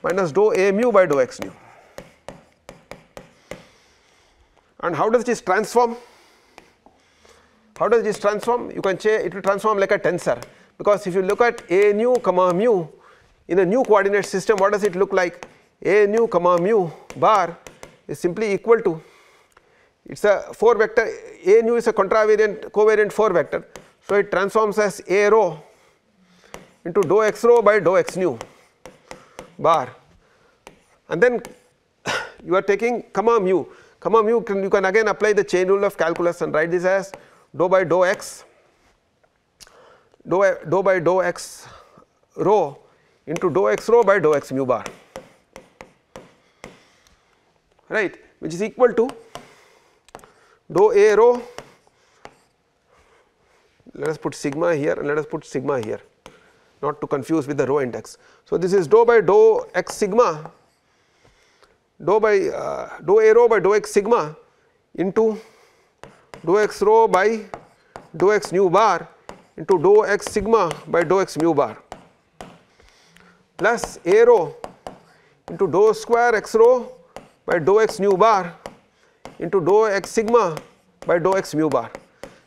S1: minus dou A mu by dou x nu. And how does this transform? How does this transform? You can say it will transform like a tensor because if you look at A nu comma mu in a new coordinate system what does it look like? A nu comma mu bar is simply equal to it is a 4 vector A nu is a contravariant covariant 4 vector. So, it transforms as A rho into dou x rho by dou x nu bar and then you are taking comma mu comma mu can you can again apply the chain rule of calculus and write this as dou by dou x dou, dou by dou x rho into dou x rho by dou x mu bar right which is equal to dou A rho let us put sigma here and let us put sigma here not to confuse with the rho index. So, this is dou by dou x sigma dou by uh, dou A rho by dou x sigma into dou x rho by dou x nu bar into dou x sigma by dou x mu bar plus A rho into dou square x rho by dou x nu bar into dou x sigma by dou x mu bar.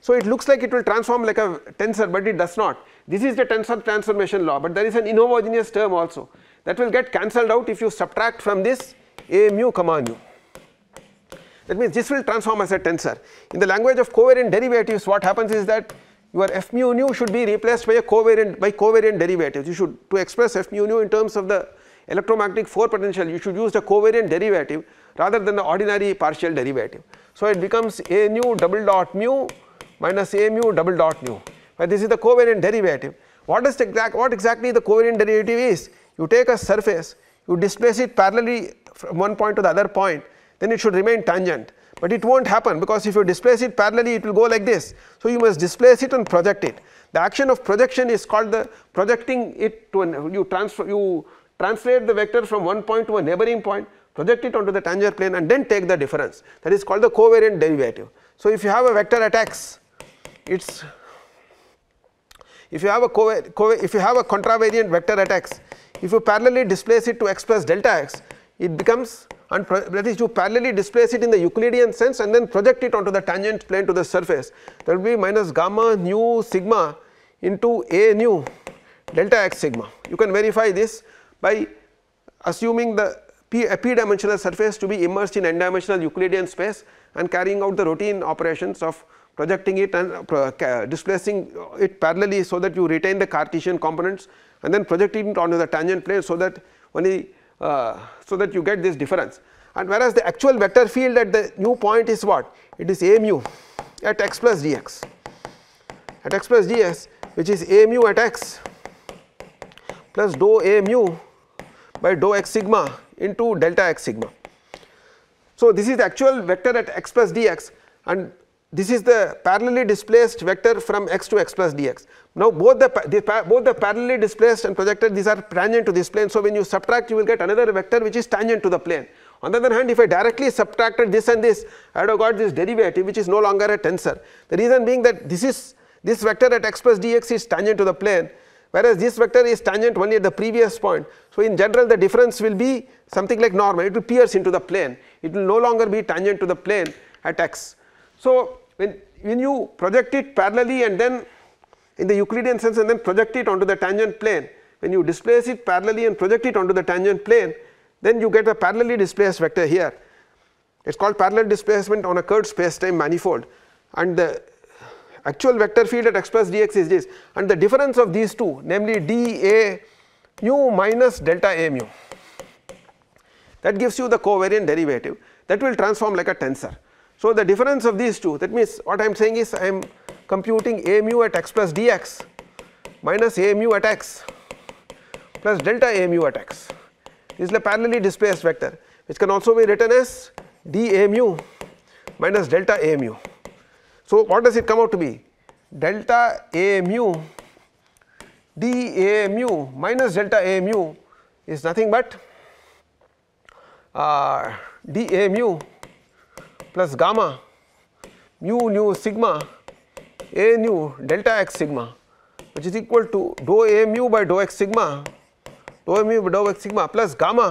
S1: So, it looks like it will transform like a tensor, but it does not. This is the tensor transformation law, but there is an inhomogeneous term also that will get cancelled out if you subtract from this a mu comma nu. That means this will transform as a tensor. In the language of covariant derivatives, what happens is that your f mu nu should be replaced by a covariant by covariant derivatives. You should to express f mu nu in terms of the electromagnetic 4 potential you should use the covariant derivative rather than the ordinary partial derivative. So, it becomes a nu double dot mu minus a mu double dot nu where this is the covariant derivative. What is the exact what exactly the covariant derivative is? You take a surface, you displace it parallelly from one point to the other point then it should remain tangent. But it won't happen because if you displace it parallelly it will go like this. So, you must displace it and project it. The action of projection is called the projecting it to an, you transfer you translate the vector from one point to a neighboring point, project it onto the tangent plane and then take the difference that is called the covariant derivative. So, if you have a vector at x it is if you have a if you have a contravariant vector at x if you parallelly displace it to x plus delta x it becomes and that is you parallelly displace it in the Euclidean sense and then project it onto the tangent plane to the surface that will be minus gamma nu sigma into a nu delta x sigma you can verify this by assuming the p, a p dimensional surface to be immersed in n dimensional Euclidean space and carrying out the routine operations of projecting it and uh, displacing it parallelly so that you retain the Cartesian components and then projecting it onto the tangent plane so that only uh, so that you get this difference. And whereas the actual vector field at the new point is what? It is a mu at x plus dx at x plus dx which is a mu at x plus dou a mu by dou x sigma into delta x sigma. So, this is the actual vector at x plus dx and this is the parallelly displaced vector from x to x plus dx. Now, both the, the both the parallelly displaced and projected these are tangent to this plane. So, when you subtract you will get another vector which is tangent to the plane. On the other hand, if I directly subtracted this and this, I would have got this derivative which is no longer a tensor. The reason being that this is this vector at x plus dx is tangent to the plane whereas this vector is tangent only at the previous point. So in general the difference will be something like normal, it will pierce into the plane, it will no longer be tangent to the plane at x. So when, when you project it parallelly and then in the Euclidean sense and then project it onto the tangent plane, when you displace it parallelly and project it onto the tangent plane, then you get a parallelly displaced vector here. It is called parallel displacement on a curved space-time manifold and the actual vector field at express dx is this and the difference of these two namely dA mu minus delta A mu that gives you the covariant derivative that will transform like a tensor. So, the difference of these two that means what I am saying is I am computing A mu at x plus dx minus A mu at x plus delta A mu at x this is a parallelly displaced vector which can also be written as d A mu minus delta A mu. So, what does it come out to be? Delta A mu d A mu minus delta A mu is nothing but uh, d A mu plus gamma mu nu sigma A nu delta x sigma which is equal to dou A mu by dou x sigma dou mu by dou x sigma plus gamma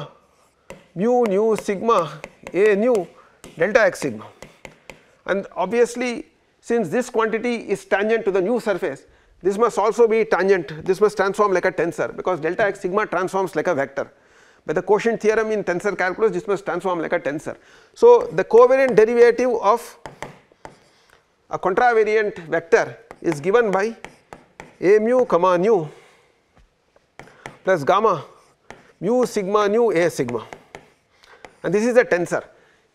S1: mu nu sigma A nu delta x sigma. And obviously since this quantity is tangent to the new surface, this must also be tangent, this must transform like a tensor because delta x sigma transforms like a vector. By the quotient theorem in tensor calculus, this must transform like a tensor. So, the covariant derivative of a contravariant vector is given by a mu comma nu plus gamma mu sigma nu a sigma and this is a tensor.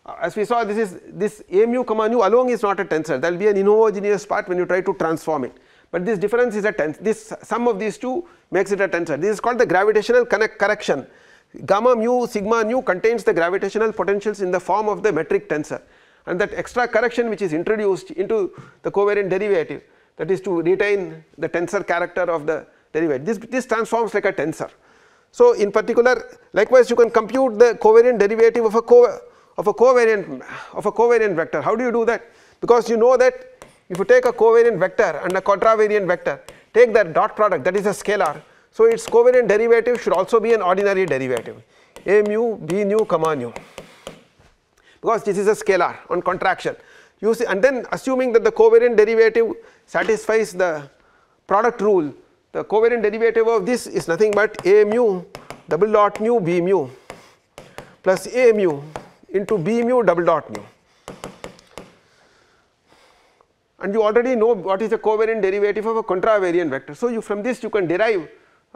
S1: Uh, as we saw this is this a mu comma nu alone is not a tensor there will be an inhomogeneous part when you try to transform it but this difference is a tensor this sum of these two makes it a tensor this is called the gravitational connect correction gamma mu sigma nu contains the gravitational potentials in the form of the metric tensor and that extra correction which is introduced into the covariant derivative that is to retain the tensor character of the derivative this this transforms like a tensor so in particular likewise you can compute the covariant derivative of a co of a covariant of a covariant vector. How do you do that? Because you know that if you take a covariant vector and a contravariant vector, take that dot product that is a scalar. So its covariant derivative should also be an ordinary derivative a mu b nu comma nu because this is a scalar on contraction. You see and then assuming that the covariant derivative satisfies the product rule the covariant derivative of this is nothing but a mu double dot nu b mu plus a mu into b mu double dot mu. And you already know what is the covariant derivative of a contravariant vector. So, you from this you can derive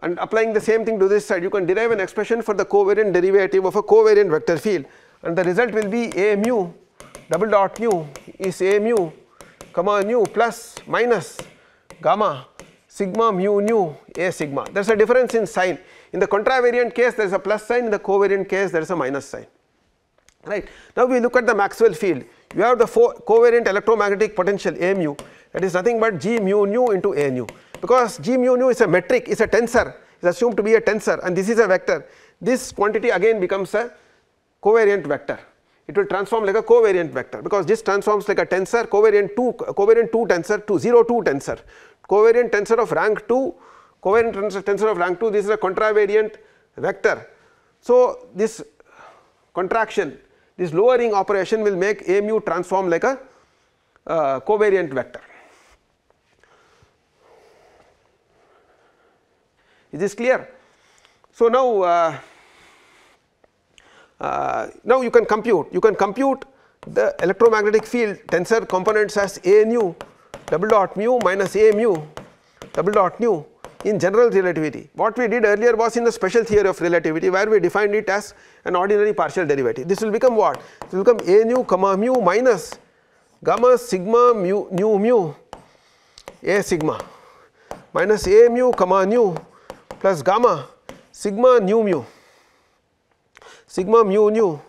S1: and applying the same thing to this side you can derive an expression for the covariant derivative of a covariant vector field and the result will be a mu double dot mu is a mu comma nu plus minus gamma sigma mu nu a sigma. There is a difference in sign. In the contravariant case there is a plus sign, in the covariant case there is a minus sign right. Now, we look at the Maxwell field, you have the covariant electromagnetic potential A mu that is nothing but G mu nu into A nu because G mu nu is a metric, is a tensor, is assumed to be a tensor and this is a vector. This quantity again becomes a covariant vector. It will transform like a covariant vector because this transforms like a tensor, covariant 2, covariant 2 tensor to 0 2 tensor, covariant tensor of rank 2, covariant tensor of rank 2, this is a contravariant vector. So, this contraction this lowering operation will make A mu transform like a uh, covariant vector. Is this clear? So now, uh, uh, now you can compute, you can compute the electromagnetic field tensor components as A nu double dot mu minus A mu double dot nu in general relativity. What we did earlier was in the special theory of relativity where we defined it as an ordinary partial derivative. This will become what? This will become a nu comma mu minus gamma sigma mu nu mu a sigma minus a mu comma nu plus gamma sigma nu mu sigma mu nu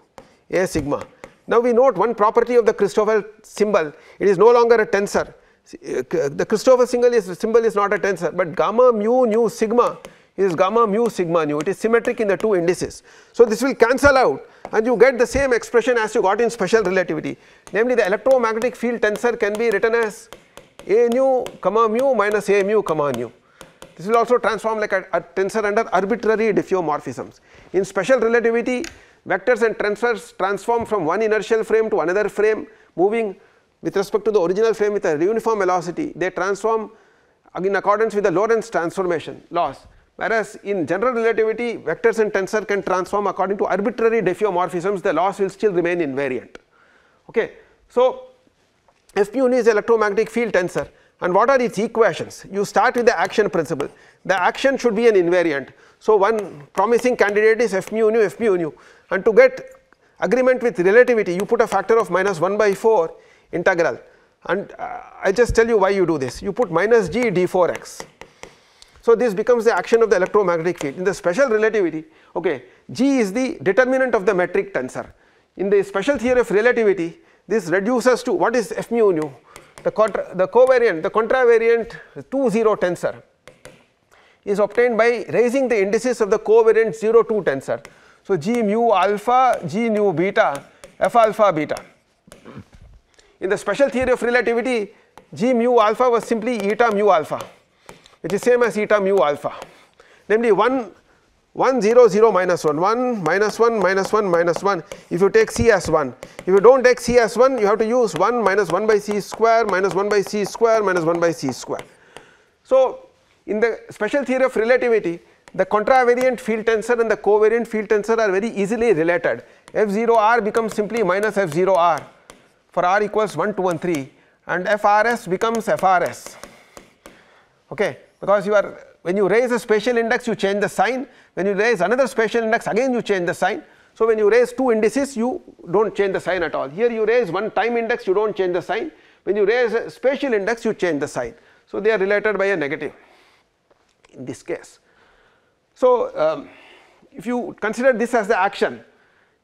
S1: a sigma. Now we note one property of the Christoffel symbol, it is no longer a tensor, uh, the Christopher symbol is, symbol is not a tensor, but gamma mu nu sigma is gamma mu sigma nu. It is symmetric in the two indices. So, this will cancel out and you get the same expression as you got in special relativity. Namely, the electromagnetic field tensor can be written as A nu comma mu minus A mu comma nu. This will also transform like a, a tensor under arbitrary diffeomorphisms. In special relativity, vectors and tensors transform from one inertial frame to another frame moving with respect to the original frame with a uniform velocity they transform in accordance with the Lorentz transformation laws whereas in general relativity vectors and tensor can transform according to arbitrary diffeomorphisms the laws will still remain invariant. Okay. So, F mu is electromagnetic field tensor and what are its equations? You start with the action principle. The action should be an invariant. So, one promising candidate is F mu nu F mu nu and to get agreement with relativity you put a factor of minus 1 by 4 integral and uh, I just tell you why you do this. You put minus g d4x. So this becomes the action of the electromagnetic field. In the special relativity, okay, g is the determinant of the metric tensor. In the special theory of relativity, this reduces to what is f mu nu? The, contra, the covariant, the contravariant 2 0 tensor is obtained by raising the indices of the covariant 0 2 tensor. So g mu alpha, g nu beta, f alpha beta in the special theory of relativity, g mu alpha was simply eta mu alpha, which is same as eta mu alpha. Namely 1, 1, 0, 0, minus 1, 1, minus 1, minus 1, minus 1, if you take c as 1. If you do not take c as 1, you have to use 1 minus 1 by c square, minus 1 by c square, minus 1 by c square. So, in the special theory of relativity, the contravariant field tensor and the covariant field tensor are very easily related. F0r becomes simply minus F0r for r equals 1, 2 and 3 and FRS becomes FRS okay because you are when you raise a spatial index you change the sign when you raise another spatial index again you change the sign. So, when you raise two indices you do not change the sign at all here you raise one time index you do not change the sign when you raise a spatial index you change the sign. So, they are related by a negative in this case. So, um, if you consider this as the action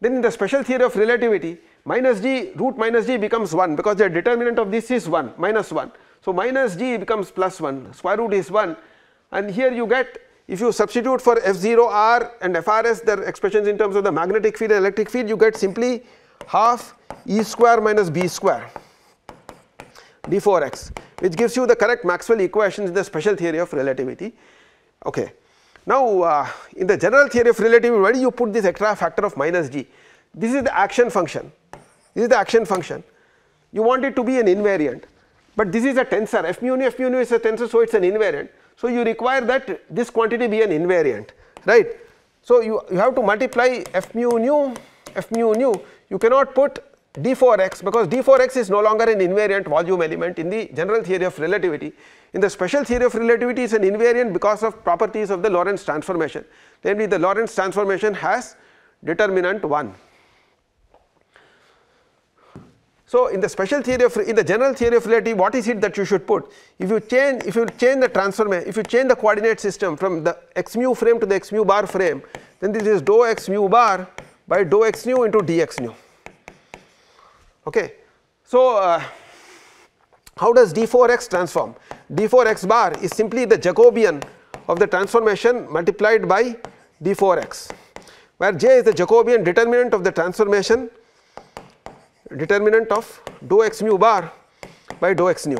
S1: then in the special theory of relativity minus g root minus g becomes 1 because the determinant of this is 1 minus 1. So, minus g becomes plus 1 square root is 1 and here you get if you substitute for F0 r and FRS their expressions in terms of the magnetic field and electric field you get simply half E square minus B square d4x which gives you the correct Maxwell equations in the special theory of relativity. Okay. Now, uh, in the general theory of relativity why do you put this extra factor of minus g? This is the action function this is the action function. You want it to be an invariant, but this is a tensor f mu nu f mu nu is a tensor so it is an invariant. So, you require that this quantity be an invariant right. So, you, you have to multiply f mu nu f mu nu you cannot put d4x because d4x is no longer an invariant volume element in the general theory of relativity. In the special theory of relativity it is an invariant because of properties of the Lorentz transformation namely the Lorentz transformation has determinant 1. So, in the special theory of in the general theory of relativity what is it that you should put? If you change if you change the if you change the coordinate system from the x mu frame to the x mu bar frame then this is dou x mu bar by dou x nu into dx nu. Okay. So, uh, how does d4x transform? d4x bar is simply the Jacobian of the transformation multiplied by d4x where j is the Jacobian determinant of the transformation determinant of dou x mu bar by dou x nu.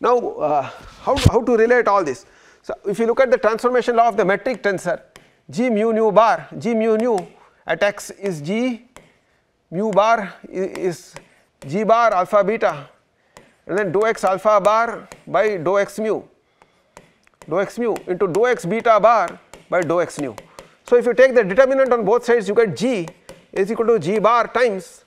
S1: Now, uh, how, how to relate all this? So, if you look at the transformation law of the metric tensor g mu nu bar g mu nu at x is g mu bar is g bar alpha beta and then dou x alpha bar by dou x mu dou x mu into dou x beta bar by dou x nu. So, if you take the determinant on both sides you get g is equal to g bar times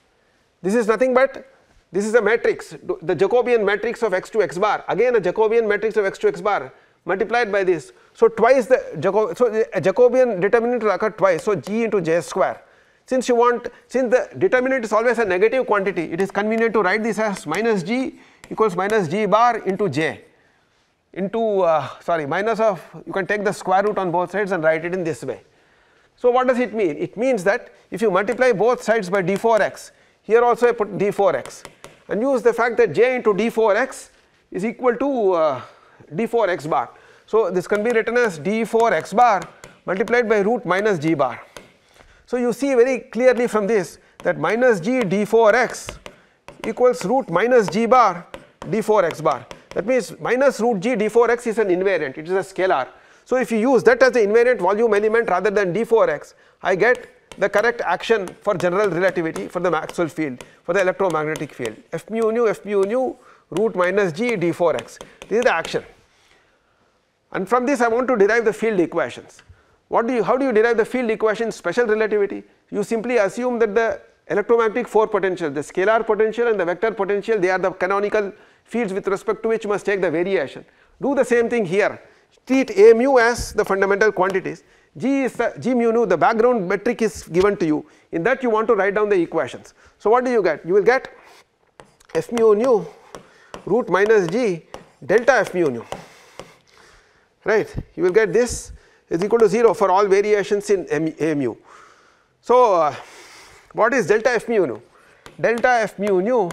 S1: this is nothing but this is a matrix the Jacobian matrix of x to x bar again a Jacobian matrix of x to x bar multiplied by this. So, twice the Jacobian. so the Jacobian determinant will occur twice so g into j square since you want since the determinant is always a negative quantity it is convenient to write this as minus g equals minus g bar into j into uh, sorry minus of you can take the square root on both sides and write it in this way. So what does it mean? It means that if you multiply both sides by d4x, here also I put d4x and use the fact that j into d4x is equal to uh, d4x bar. So this can be written as d4x bar multiplied by root minus g bar. So you see very clearly from this that minus g d4x equals root minus g bar d4x bar. That means minus root g d4x is an invariant, it is a scalar. So if you use that as the invariant volume element rather than d4x, I get the correct action for general relativity for the Maxwell field, for the electromagnetic field, f mu nu, f mu nu, root minus g d4x, this is the action. And from this I want to derive the field equations. What do you, how do you derive the field equation special relativity? You simply assume that the electromagnetic four potential, the scalar potential and the vector potential, they are the canonical fields with respect to which you must take the variation. Do the same thing here treat A mu as the fundamental quantities, G is the, G mu nu the background metric is given to you in that you want to write down the equations. So what do you get? You will get F mu nu root minus G delta F mu nu right you will get this is equal to 0 for all variations in A mu. So uh, what is delta F mu nu? Delta F mu nu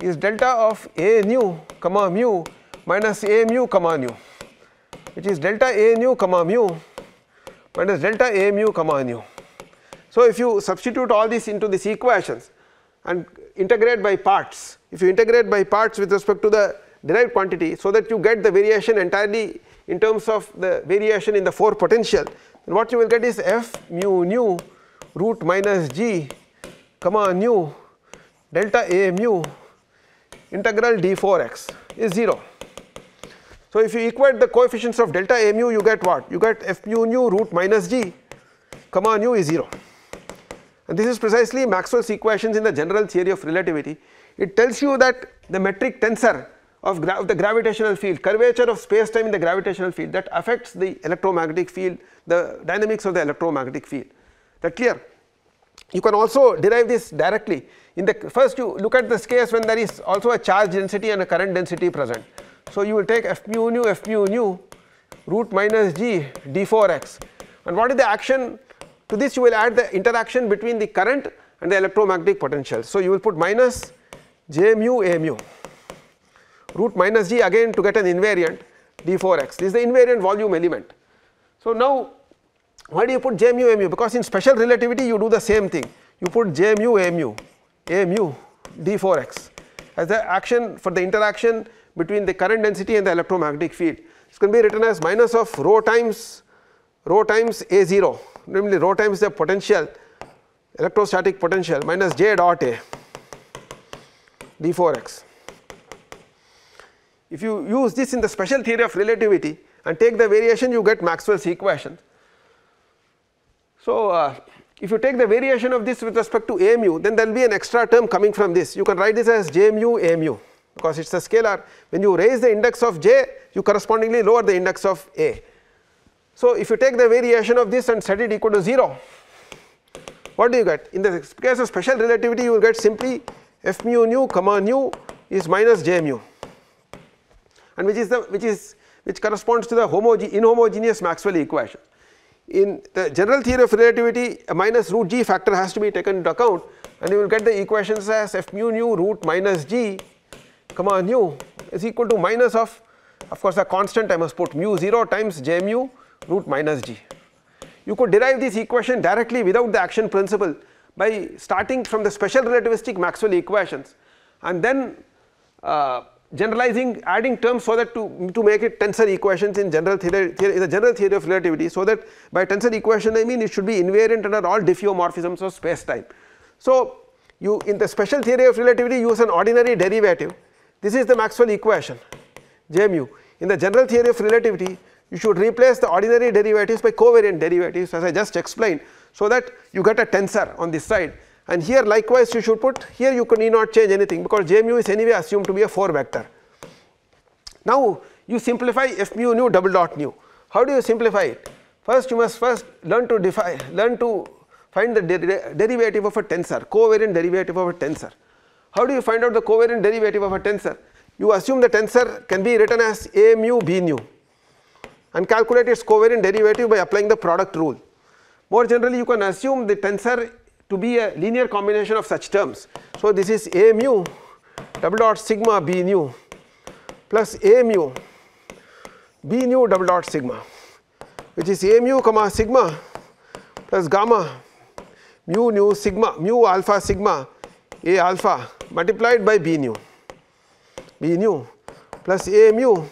S1: is delta of A nu comma mu minus A mu comma nu which is delta A nu comma mu minus delta A mu comma nu. So, if you substitute all this into this equations and integrate by parts, if you integrate by parts with respect to the derived quantity so that you get the variation entirely in terms of the variation in the 4 potential then what you will get is f mu nu root minus g comma nu delta a mu integral d 4 x is 0. So, if you equate the coefficients of delta A mu you get what? You get F mu nu root minus g comma nu is 0 and this is precisely Maxwell's equations in the general theory of relativity. It tells you that the metric tensor of, gra the gravitational field, curvature of space time in the gravitational field that affects the electromagnetic field, the dynamics of the electromagnetic field. That clear? You can also derive this directly in the first you look at this case when there is also a charge density and a current density present. So you will take f mu nu f mu nu root minus g d4x and what is the action to this you will add the interaction between the current and the electromagnetic potential. So you will put minus j mu a mu root minus g again to get an invariant d4x this is the invariant volume element. So now why do you put j mu a mu because in special relativity you do the same thing you put j mu a mu a mu d4x as the action for the interaction between the current density and the electromagnetic field. it's going to be written as minus of rho times rho times A0, namely rho times the potential electrostatic potential minus J dot A d4x. If you use this in the special theory of relativity and take the variation you get Maxwell's equation. So, uh, if you take the variation of this with respect to A mu then there will be an extra term coming from this you can write this as J mu A mu because it is a scalar. When you raise the index of j, you correspondingly lower the index of a. So, if you take the variation of this and set it equal to 0, what do you get? In the case of special relativity, you will get simply f mu nu comma nu is minus j mu and which is the which is which corresponds to the inhomogeneous Maxwell equation. In the general theory of relativity a minus root g factor has to be taken into account and you will get the equations as f mu nu root minus g comma nu is equal to minus of of course a constant I must put mu 0 times j mu root minus g. You could derive this equation directly without the action principle by starting from the special relativistic Maxwell equations and then uh, generalizing adding terms so that to, to make it tensor equations in general theory, theory in the general theory of relativity so that by tensor equation I mean it should be invariant under all diffeomorphisms of space time. So you in the special theory of relativity use an ordinary derivative this is the Maxwell equation J mu. In the general theory of relativity you should replace the ordinary derivatives by covariant derivatives as I just explained so that you get a tensor on this side and here likewise you should put here you need not change anything because j mu is anyway assumed to be a 4 vector. Now you simplify f mu nu double dot nu. How do you simplify it? First you must first learn to define learn to find the derivative of a tensor covariant derivative of a tensor. How do you find out the covariant derivative of a tensor? You assume the tensor can be written as A mu B nu and calculate its covariant derivative by applying the product rule. More generally you can assume the tensor to be a linear combination of such terms. So this is A mu double dot sigma B nu plus A mu B nu double dot sigma which is A mu comma sigma plus gamma mu nu sigma mu alpha sigma A alpha multiplied by B nu, B nu plus A mu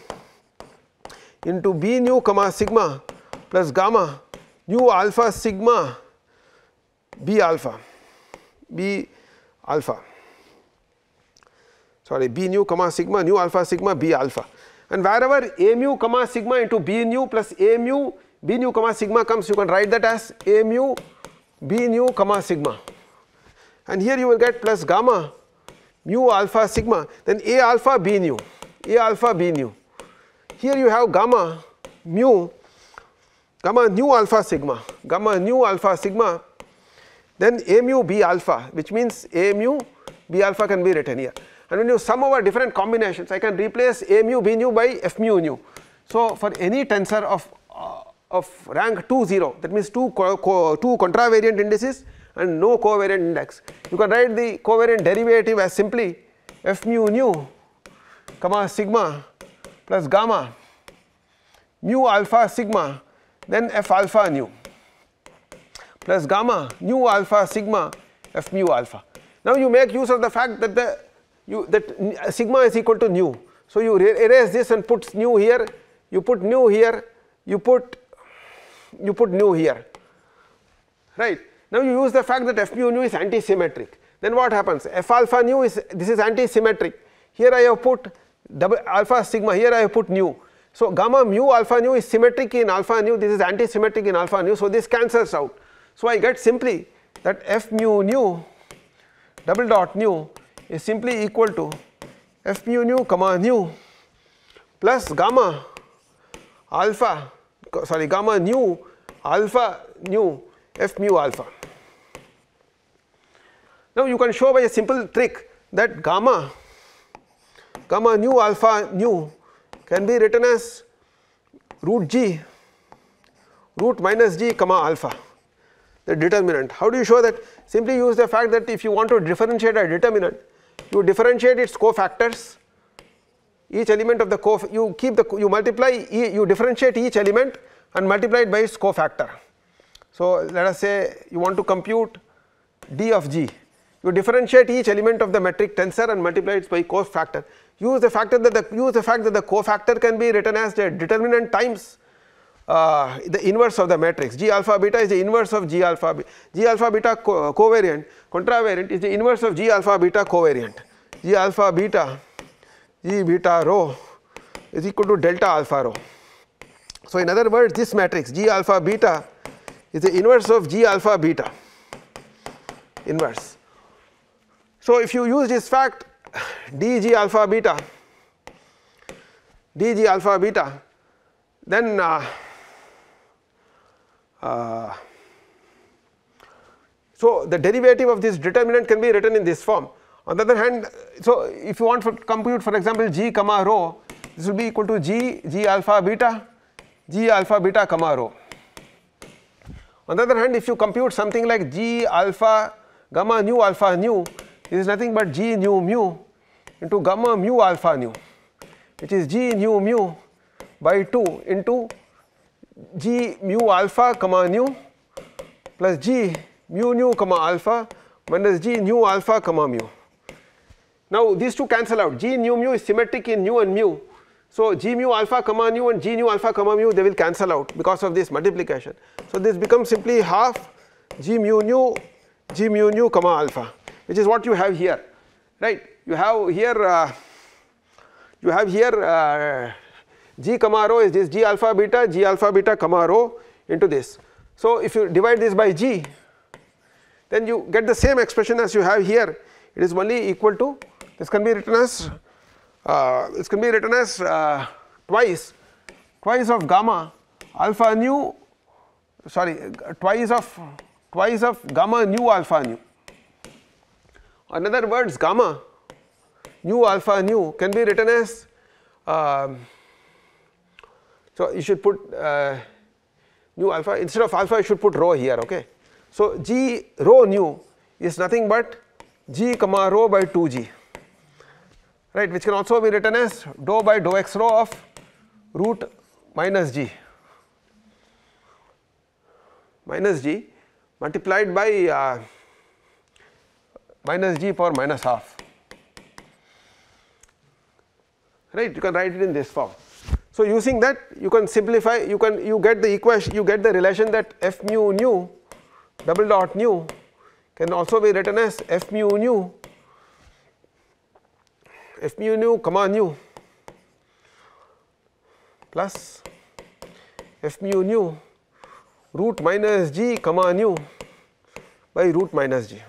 S1: into B nu comma sigma plus gamma nu alpha sigma B alpha, B alpha sorry B nu comma sigma nu alpha sigma B alpha and wherever A mu comma sigma into B nu plus A mu B nu comma sigma comes you can write that as A mu B nu comma sigma and here you will get plus gamma mu alpha sigma, then A alpha B nu, A alpha B nu. Here you have gamma mu, gamma nu alpha sigma, gamma nu alpha sigma, then A mu B alpha, which means A mu B alpha can be written here. And when you sum over different combinations, I can replace A mu B nu by F mu nu. So, for any tensor of, uh, of rank 2 0, that means two, co, co, two contravariant indices, and no covariant index. You can write the covariant derivative as simply f mu nu comma sigma plus gamma mu alpha sigma then f alpha nu plus gamma nu alpha sigma f mu alpha. Now you make use of the fact that the you that sigma is equal to nu. So you erase this and put nu here, you put nu here, you put you put nu here, right. Now, you use the fact that f mu nu is anti-symmetric. Then what happens? f alpha nu is this is anti-symmetric. Here I have put double alpha sigma, here I have put nu. So, gamma mu alpha nu is symmetric in alpha nu, this is anti-symmetric in alpha nu. So, this cancels out. So, I get simply that f mu nu double dot nu is simply equal to f mu nu comma nu plus gamma alpha sorry gamma nu alpha nu f mu alpha. Now, you can show by a simple trick that gamma gamma nu alpha nu can be written as root g root minus g comma alpha the determinant. How do you show that? Simply use the fact that if you want to differentiate a determinant you differentiate its cofactors each element of the co you keep the you multiply you differentiate each element and multiply it by its cofactor. So, let us say you want to compute d of g. You differentiate each element of the metric tensor and multiply it by cofactor. Use the factor that the use the fact that the cofactor can be written as the determinant times uh, the inverse of the matrix g alpha beta is the inverse of g alpha beta g alpha beta co covariant contravariant is the inverse of g alpha beta covariant g alpha beta g beta rho is equal to delta alpha rho. So, in other words this matrix g alpha beta is the inverse of g alpha beta inverse. So if you use this fact dg alpha beta dg alpha beta then uh, uh, so the derivative of this determinant can be written in this form. On the other hand, so if you want to compute for example g comma rho, this will be equal to g, g alpha beta, g alpha beta comma rho. On the other hand, if you compute something like g alpha gamma nu alpha nu, this is nothing but g nu mu into gamma mu alpha nu, which is g nu mu by 2 into g mu alpha comma nu plus g mu nu comma alpha minus g nu alpha comma mu. Now, these two cancel out. G nu mu is symmetric in nu and mu. So g mu alpha comma nu and g nu alpha comma mu they will cancel out because of this multiplication. So this becomes simply half g mu nu g mu nu comma alpha which is what you have here right. You have here uh, you have here uh, g comma rho is this g alpha beta g alpha beta comma rho into this. So if you divide this by g then you get the same expression as you have here it is only equal to this can be written as uh, it's going to be written as uh, twice, twice of gamma alpha nu, sorry, twice of, twice of gamma nu alpha nu. In other words, gamma nu alpha nu can be written as, um, so you should put uh, nu alpha, instead of alpha you should put rho here, okay. So, g rho nu is nothing but g comma rho by 2g right, which can also be written as dou by dou x rho of root minus g minus g multiplied by uh, minus g power minus half right you can write it in this form. So, using that you can simplify you can you get the equation you get the relation that f mu nu double dot nu can also be written as f mu nu f mu nu comma nu plus f mu nu root minus g comma nu by root minus g.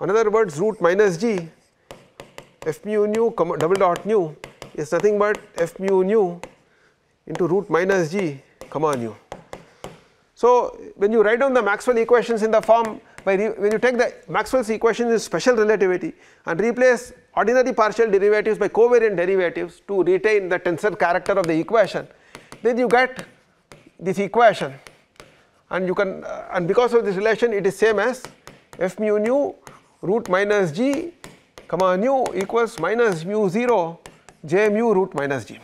S1: In other words root minus g f mu nu comma double dot nu is nothing but f mu nu into root minus g comma nu. So, when you write down the Maxwell equations in the form by when you take the Maxwell's equations in special relativity and replace ordinary partial derivatives by covariant derivatives to retain the tensor character of the equation, then you get this equation and you can uh, and because of this relation it is same as f mu nu root minus g comma nu equals minus mu 0 j mu root minus g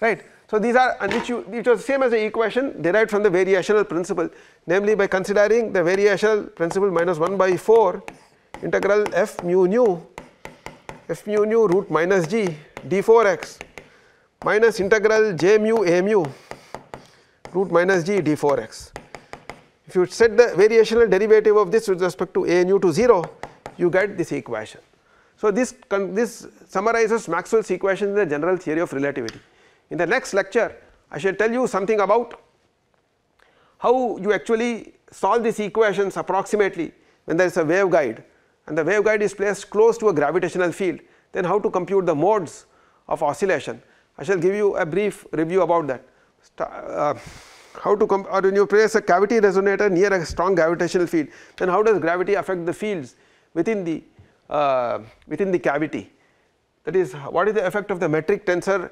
S1: right. So, these are and which you which was same as the equation derived from the variational principle namely by considering the variational principle minus 1 by 4 integral f mu nu f mu nu root minus g d4x minus integral j mu a mu root minus g d4x. If you set the variational derivative of this with respect to a nu to 0, you get this equation. So, this, this summarizes Maxwell's equation in the general theory of relativity. In the next lecture, I shall tell you something about how you actually solve these equations approximately when there is a waveguide and the waveguide is placed close to a gravitational field, then how to compute the modes of oscillation. I shall give you a brief review about that. Uh, how to comp or when you place a cavity resonator near a strong gravitational field, then how does gravity affect the fields within the uh, within the cavity? That is, what is the effect of the metric tensor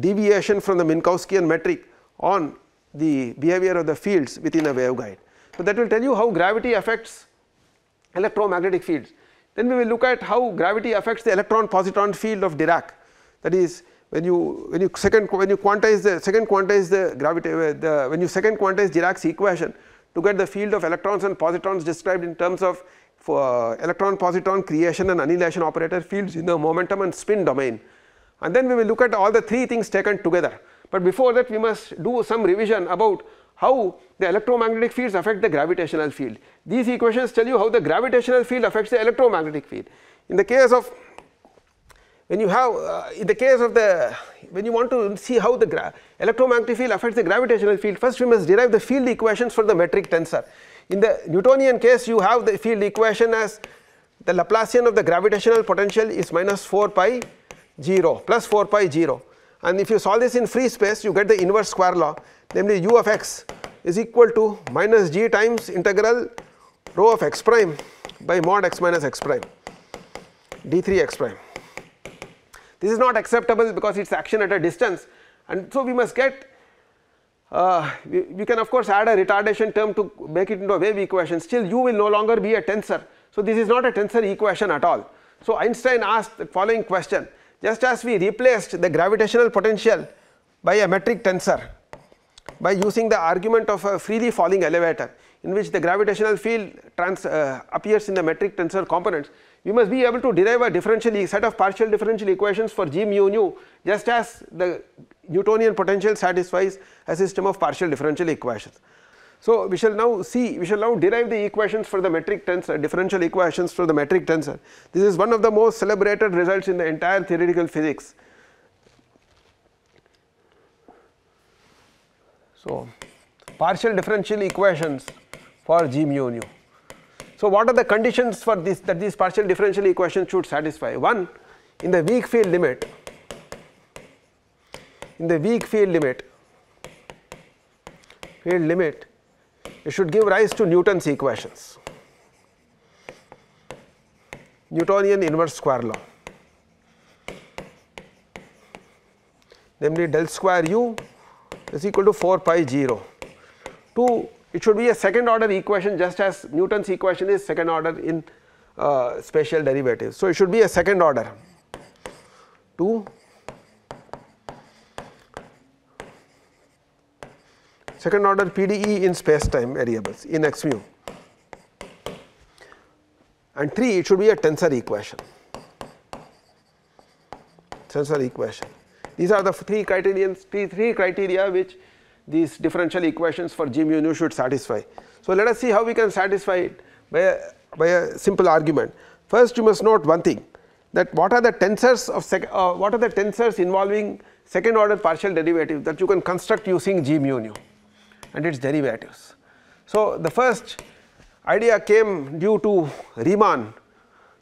S1: deviation from the Minkowskian metric on the behavior of the fields within a waveguide. So that will tell you how gravity affects electromagnetic fields. Then we will look at how gravity affects the electron positron field of Dirac. That is when you when you second when you quantize the second quantize the gravity uh, the, when you second quantize Dirac's equation to get the field of electrons and positrons described in terms of for uh, electron positron creation and annihilation operator fields in the momentum and spin domain. And then we will look at all the three things taken together. But before that we must do some revision about how the electromagnetic fields affect the gravitational field. These equations tell you how the gravitational field affects the electromagnetic field. In the case of when you have uh, in the case of the when you want to see how the electromagnetic field affects the gravitational field first we must derive the field equations for the metric tensor. In the Newtonian case you have the field equation as the Laplacian of the gravitational potential is minus 4 pi 0 plus 4 pi 0 and if you solve this in free space you get the inverse square law namely u of x is equal to minus g times integral rho of x prime by mod x minus x prime d3 x prime. This is not acceptable because it is action at a distance and so we must get uh, we, we, can of course add a retardation term to make it into a wave equation still u will no longer be a tensor. So, this is not a tensor equation at all. So, Einstein asked the following question just as we replaced the gravitational potential by a metric tensor by using the argument of a freely falling elevator in which the gravitational field trans, uh, appears in the metric tensor components, we must be able to derive a differential e set of partial differential equations for g mu nu just as the Newtonian potential satisfies a system of partial differential equations. So, we shall now see, we shall now derive the equations for the metric tensor, differential equations for the metric tensor. This is one of the most celebrated results in the entire theoretical physics. So, partial differential equations for G mu nu. So, what are the conditions for this that these partial differential equations should satisfy? One, in the weak field limit, in the weak field limit, field limit it should give rise to Newton's equations, Newtonian inverse square law namely del square u is equal to 4 pi 0 to it should be a second order equation just as Newton's equation is second order in uh, spatial derivatives. So, it should be a second order to second order PDE in space-time variables in x mu and 3 it should be a tensor equation tensor equation. These are the three criteria, three criteria which these differential equations for G mu nu should satisfy. So, let us see how we can satisfy it by a, by a simple argument. First you must note one thing that what are the tensors of uh, what are the tensors involving second order partial derivative that you can construct using G mu nu and its derivatives. So, the first idea came due to Riemann.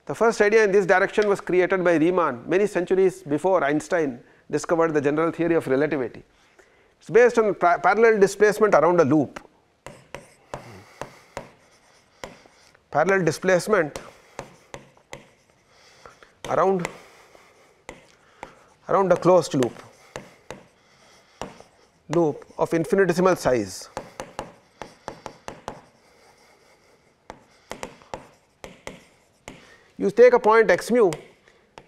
S1: The first idea in this direction was created by Riemann many centuries before Einstein discovered the general theory of relativity. It is based on parallel displacement around a loop. Parallel displacement around around a closed loop loop of infinitesimal size. You take a point x mu,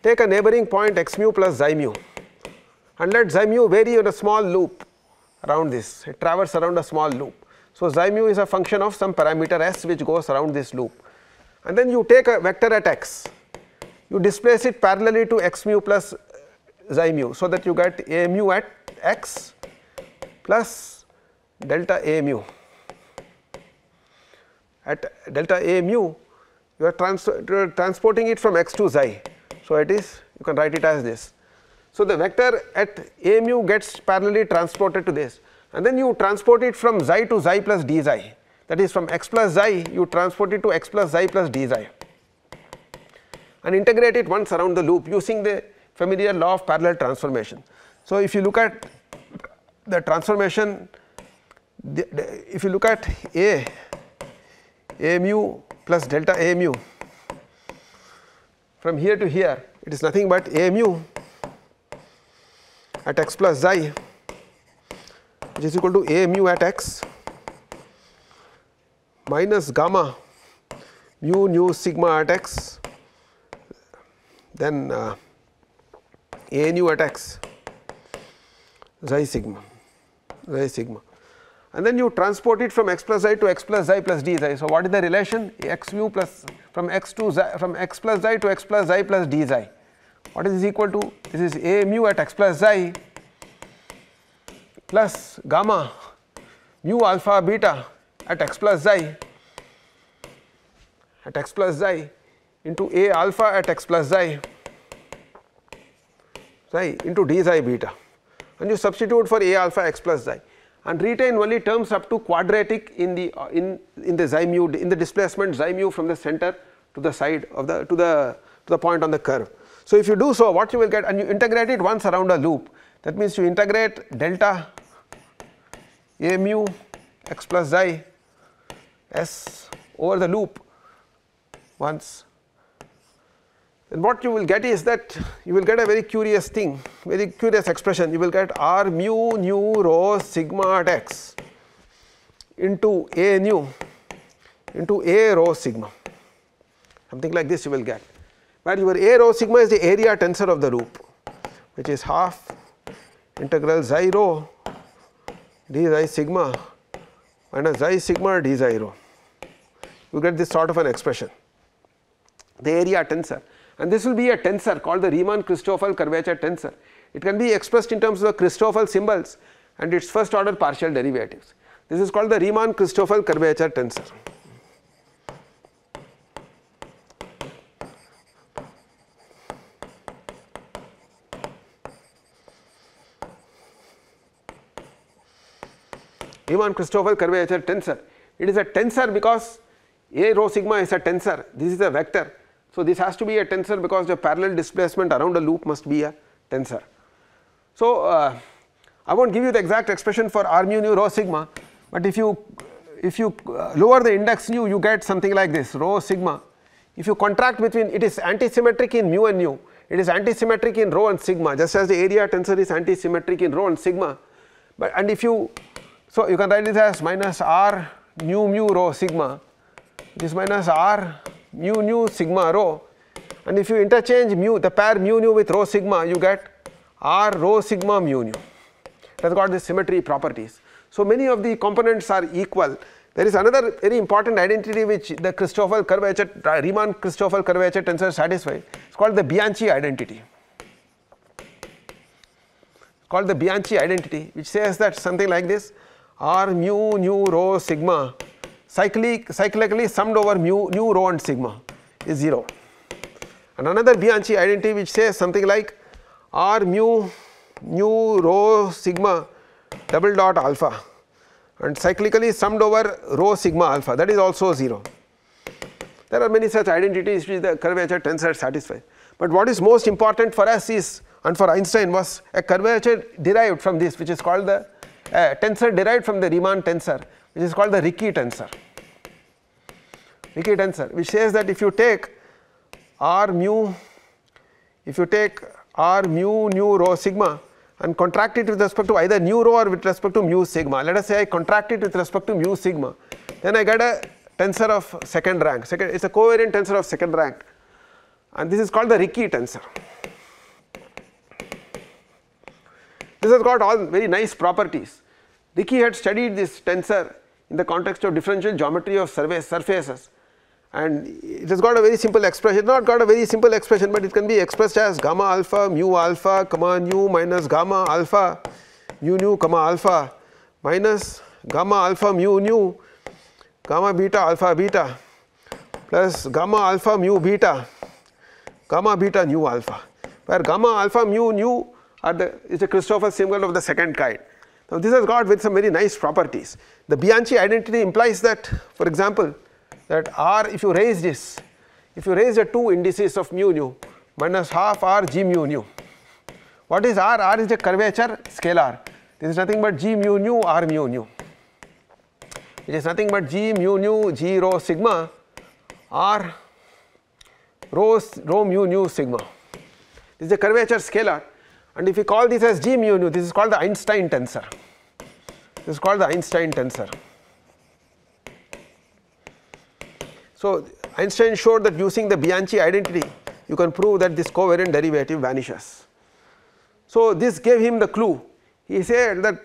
S1: take a neighboring point x mu plus xi mu and let xi mu vary in a small loop around this, it traverses around a small loop. So, xi mu is a function of some parameter s which goes around this loop and then you take a vector at x, you displace it parallelly to x mu plus xi mu. So, that you get a mu at x plus delta A mu. At delta A mu you are, trans you are transporting it from x to xi. So, it is you can write it as this. So, the vector at A mu gets parallelly transported to this and then you transport it from xi to xi plus d xi that is from x plus xi you transport it to x plus xi plus d xi and integrate it once around the loop using the familiar law of parallel transformation. So, if you look at the transformation the, the, if you look at A, A mu plus delta A mu from here to here it is nothing but A mu at x plus xi which is equal to A mu at x minus gamma mu nu sigma at x then uh, A nu at x xi sigma phi sigma. And then you transport it from x plus i to x plus i plus d xi. So what is the relation? x mu plus from x to xi from x plus i to x plus i plus d xi. What is this equal to? This is a mu at x plus i plus gamma mu alpha beta at x plus xi at x plus xi into a alpha at x plus xi xi into d xi beta and you substitute for a alpha x plus xi and retain only terms up to quadratic in the uh, in in the xi mu in the displacement xi mu from the center to the side of the to the to the point on the curve. So, if you do so what you will get and you integrate it once around a loop that means you integrate delta a mu x plus xi s over the loop once and what you will get is that you will get a very curious thing, very curious expression. You will get r mu nu rho sigma at x into a nu into a rho sigma, something like this you will get, where your a rho sigma is the area tensor of the loop, which is half integral xi rho d xi sigma minus xi sigma d xi rho. You get this sort of an expression, the area tensor and this will be a tensor called the Riemann-Christoffel curvature tensor. It can be expressed in terms of the Christoffel symbols and its first order partial derivatives. This is called the Riemann-Christoffel curvature tensor. Riemann-Christoffel curvature tensor. It is a tensor because A rho sigma is a tensor. This is a vector so, this has to be a tensor because the parallel displacement around a loop must be a tensor. So, uh, I will not give you the exact expression for r mu nu rho sigma, but if you if you uh, lower the index nu you get something like this rho sigma. If you contract between it is antisymmetric in mu and nu, it is antisymmetric in rho and sigma just as the area tensor is antisymmetric in rho and sigma. But and if you so you can write this as minus r nu mu rho sigma this minus r mu nu sigma rho and if you interchange mu the pair mu nu with rho sigma you get r rho sigma mu nu it has got the symmetry properties. So, many of the components are equal. There is another very important identity which the Christoffel curvature uh, Riemann Christoffel curvature tensor satisfies it is called the Bianchi identity called the Bianchi identity which says that something like this r mu nu rho sigma cyclic, cyclically summed over mu, nu, rho and sigma is 0. And another Bianchi identity which says something like r mu, nu, rho, sigma double dot alpha and cyclically summed over rho sigma alpha that is also 0. There are many such identities which the curvature tensor satisfies. But what is most important for us is and for Einstein was a curvature derived from this which is called the uh, tensor derived from the Riemann tensor which is called the Ricci tensor. Ricci tensor which says that if you take r mu, if you take r mu nu rho sigma and contract it with respect to either nu rho or with respect to mu sigma. Let us say I contract it with respect to mu sigma, then I get a tensor of second rank, second, it is a covariant tensor of second rank and this is called the Ricci tensor. This has got all very nice properties. Ricci had studied this tensor in the context of differential geometry of surface surfaces and it has got a very simple expression not got a very simple expression but it can be expressed as gamma alpha mu alpha comma nu minus gamma alpha mu nu comma alpha minus gamma alpha mu nu gamma beta alpha beta plus gamma alpha mu beta gamma beta nu alpha where gamma alpha mu nu are the is the Christoffel symbol of the second kind now this has got with some very nice properties. The Bianchi identity implies that for example that R if you raise this, if you raise the two indices of mu nu minus half R g mu nu. What is R? R is the curvature scalar. This is nothing but g mu nu R mu nu. It is nothing but g mu nu g rho sigma R rho, rho mu nu sigma. This is the curvature scalar and if we call this as G mu nu, this is called the Einstein tensor. This is called the Einstein tensor. So, Einstein showed that using the Bianchi identity, you can prove that this covariant derivative vanishes. So, this gave him the clue. He said that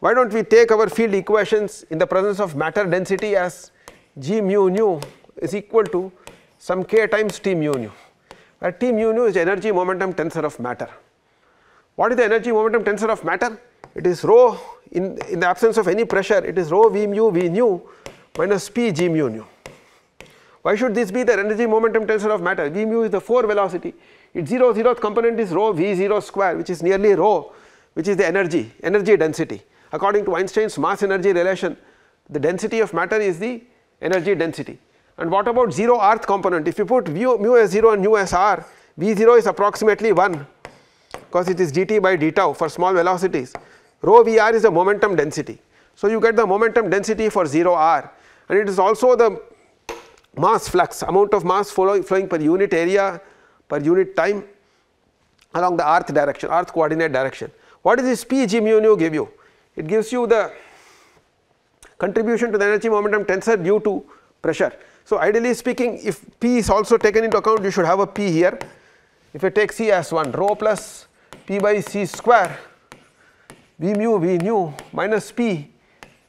S1: why do not we take our field equations in the presence of matter density as G mu nu is equal to some k times T mu nu, where T mu nu is energy momentum tensor of matter. What is the energy momentum tensor of matter? It is rho in, in the absence of any pressure it is rho v mu v nu minus p g mu nu. Why should this be the energy momentum tensor of matter? V mu is the 4 velocity. Its 0 0 component is rho v 0 square which is nearly rho which is the energy, energy density. According to Einstein's mass energy relation the density of matter is the energy density. And what about 0 rth component? If you put mu, mu as 0 and nu as r, v 0 is approximately 1 because it is dt by d tau for small velocities. Rho Vr is the momentum density. So, you get the momentum density for 0 r and it is also the mass flux amount of mass flow, flowing per unit area per unit time along the earth direction earth coordinate direction. What does this p g mu nu give you? It gives you the contribution to the energy momentum tensor due to pressure. So, ideally speaking if p is also taken into account you should have a p here. If I take c as 1 rho plus P by C square V mu V nu minus P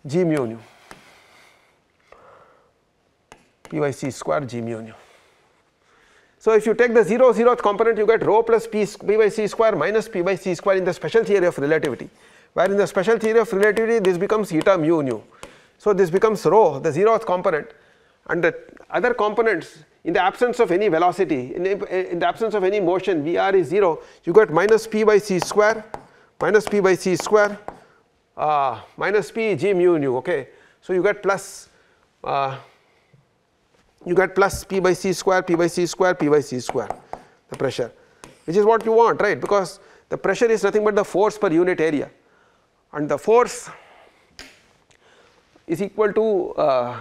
S1: G mu nu P by C square G mu nu. So if you take the 0 0th component you get rho plus P, P by C square minus P by C square in the special theory of relativity where in the special theory of relativity this becomes eta mu nu. So this becomes rho the 0th component and the other components in the absence of any velocity, in, in the absence of any motion V r is 0, you got minus p by c square, minus p by c square, uh, minus p g mu nu, okay. So, you get plus, uh, you got plus p by c square, p by c square, p by c square, the pressure, which is what you want, right, because the pressure is nothing but the force per unit area and the force is equal to uh,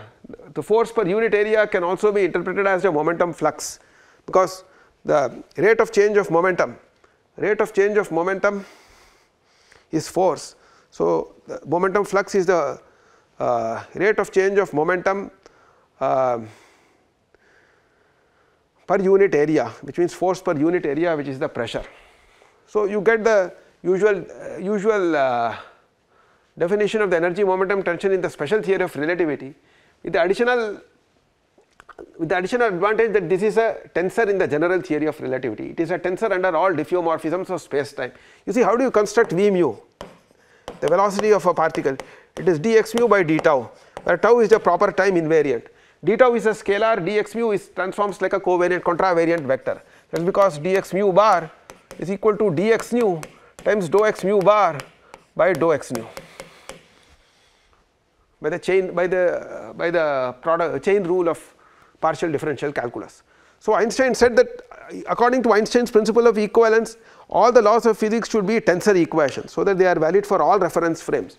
S1: the force per unit area can also be interpreted as the momentum flux because the rate of change of momentum, rate of change of momentum is force. So, momentum flux is the uh, rate of change of momentum uh, per unit area which means force per unit area which is the pressure. So, you get the usual, uh, usual uh, definition of the energy momentum tension in the special theory of relativity with the additional with the additional advantage that this is a tensor in the general theory of relativity. It is a tensor under all diffeomorphisms of space time. You see how do you construct v mu, the velocity of a particle, it is dx mu by d tau, where tau is the proper time invariant. d tau is a scalar, dx mu is transforms like a covariant contravariant vector. That is because dx mu bar is equal to dx nu times dou x mu bar by dou x nu by the chain by the by the product chain rule of partial differential calculus. So, Einstein said that uh, according to Einstein's principle of equivalence all the laws of physics should be tensor equations. So, that they are valid for all reference frames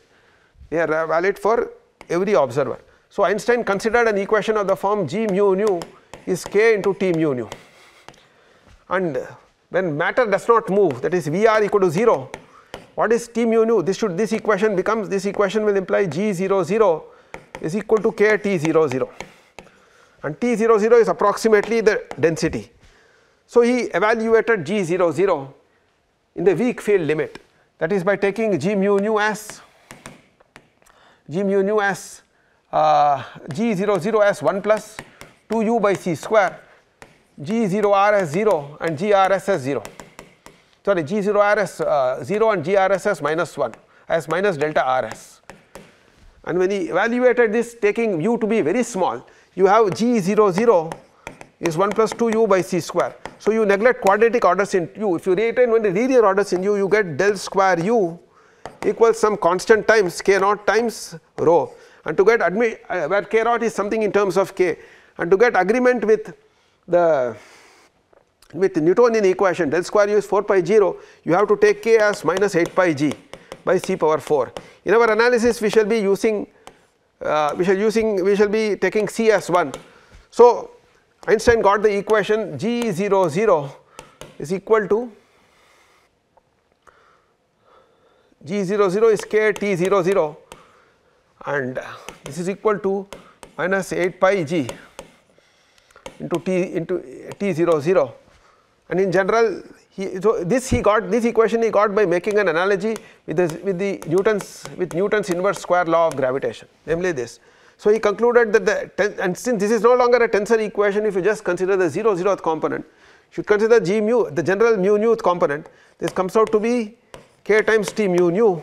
S1: they are uh, valid for every observer. So, Einstein considered an equation of the form g mu nu is k into t mu nu and when matter does not move that is V r equal to 0 what is T mu nu? This should this equation becomes this equation will imply G 0 0 is equal to K T 0 0 and T 0 0 is approximately the density. So, he evaluated G 0 0 in the weak field limit that is by taking G mu nu as G mu nu as uh, G 0 0 as 1 plus 2 u by c square, G 0 r as 0 and G r s as 0 sorry G0 RS uh, 0 and GRS minus 1 as minus delta RS. And when he evaluated this taking u to be very small, you have G00 is 1 plus 2 u by c square. So, you neglect quadratic orders in u. If you retain only linear orders in u, you get del square u equals some constant times k naught times rho and to get admit uh, where k naught is something in terms of k and to get agreement with the with the Newtonian equation del square u is 4 pi 0 you have to take k as minus 8 pi g by c power 4. In our analysis we shall be using uh, we shall using we shall be taking c as 1. So Einstein got the equation g 0 0 is equal to g 0 0 is k t 0 0 and this is equal to minus 8 pi g into t into t 0 0 and in general, he, so this he got this equation he got by making an analogy with, with the Newton's with Newton's inverse square law of gravitation, namely this. So he concluded that the ten, and since this is no longer a tensor equation, if you just consider the 0 zeroth component, you should consider g mu the general mu nu component. This comes out to be k times t mu nu,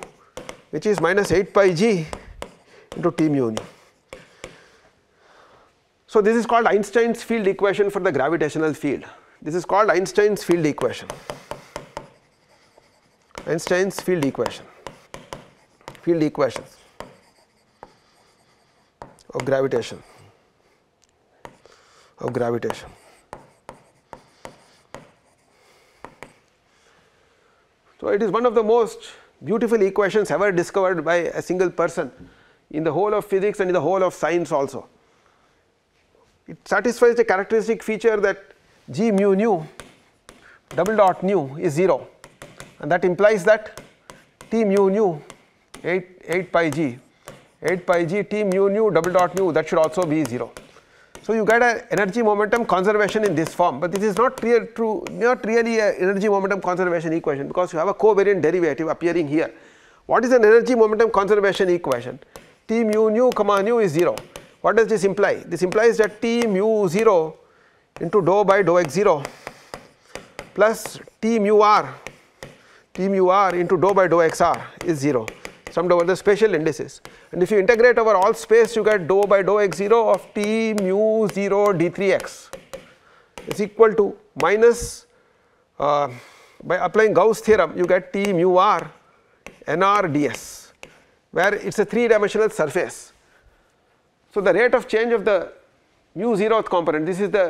S1: which is minus 8 pi g into t mu nu. So this is called Einstein's field equation for the gravitational field. This is called Einstein's field equation. Einstein's field equation, field equations of gravitation, of gravitation. So, it is one of the most beautiful equations ever discovered by a single person in the whole of physics and in the whole of science also. It satisfies the characteristic feature that g mu nu double dot nu is 0 and that implies that t mu nu 8, 8 pi g 8 pi g t mu nu double dot nu that should also be 0. So you get an energy momentum conservation in this form but this is not real true not really a energy momentum conservation equation because you have a covariant derivative appearing here. What is an energy momentum conservation equation? T mu nu comma nu is 0. What does this imply? This implies that T mu 0 into dou by dou x 0 plus T mu r T mu r into dou by dou x r is 0 summed over the spatial indices. And if you integrate over all space you get dou by dou x 0 of T mu 0 d 3 x is equal to minus uh, by applying Gauss theorem you get T mu r n r d s, where it is a 3 dimensional surface. So, the rate of change of the mu 0th component this is the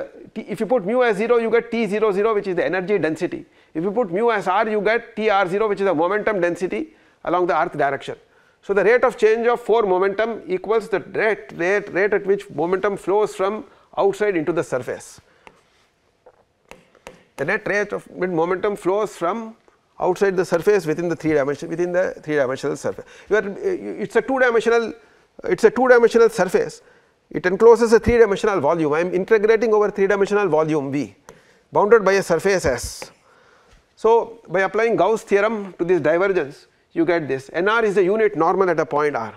S1: if you put mu as 0 you get t 0 0 which is the energy density if you put mu as r you get t r 0 which is the momentum density along the earth direction. So, the rate of change of 4 momentum equals the rate, rate, rate at which momentum flows from outside into the surface. The net rate of momentum flows from outside the surface within the three dimension within the three dimensional surface. You are, it is a two dimensional it is a two dimensional surface it encloses a three-dimensional volume. I am integrating over three-dimensional volume V bounded by a surface S. So, by applying Gauss theorem to this divergence, you get this. Nr is the unit normal at a point R.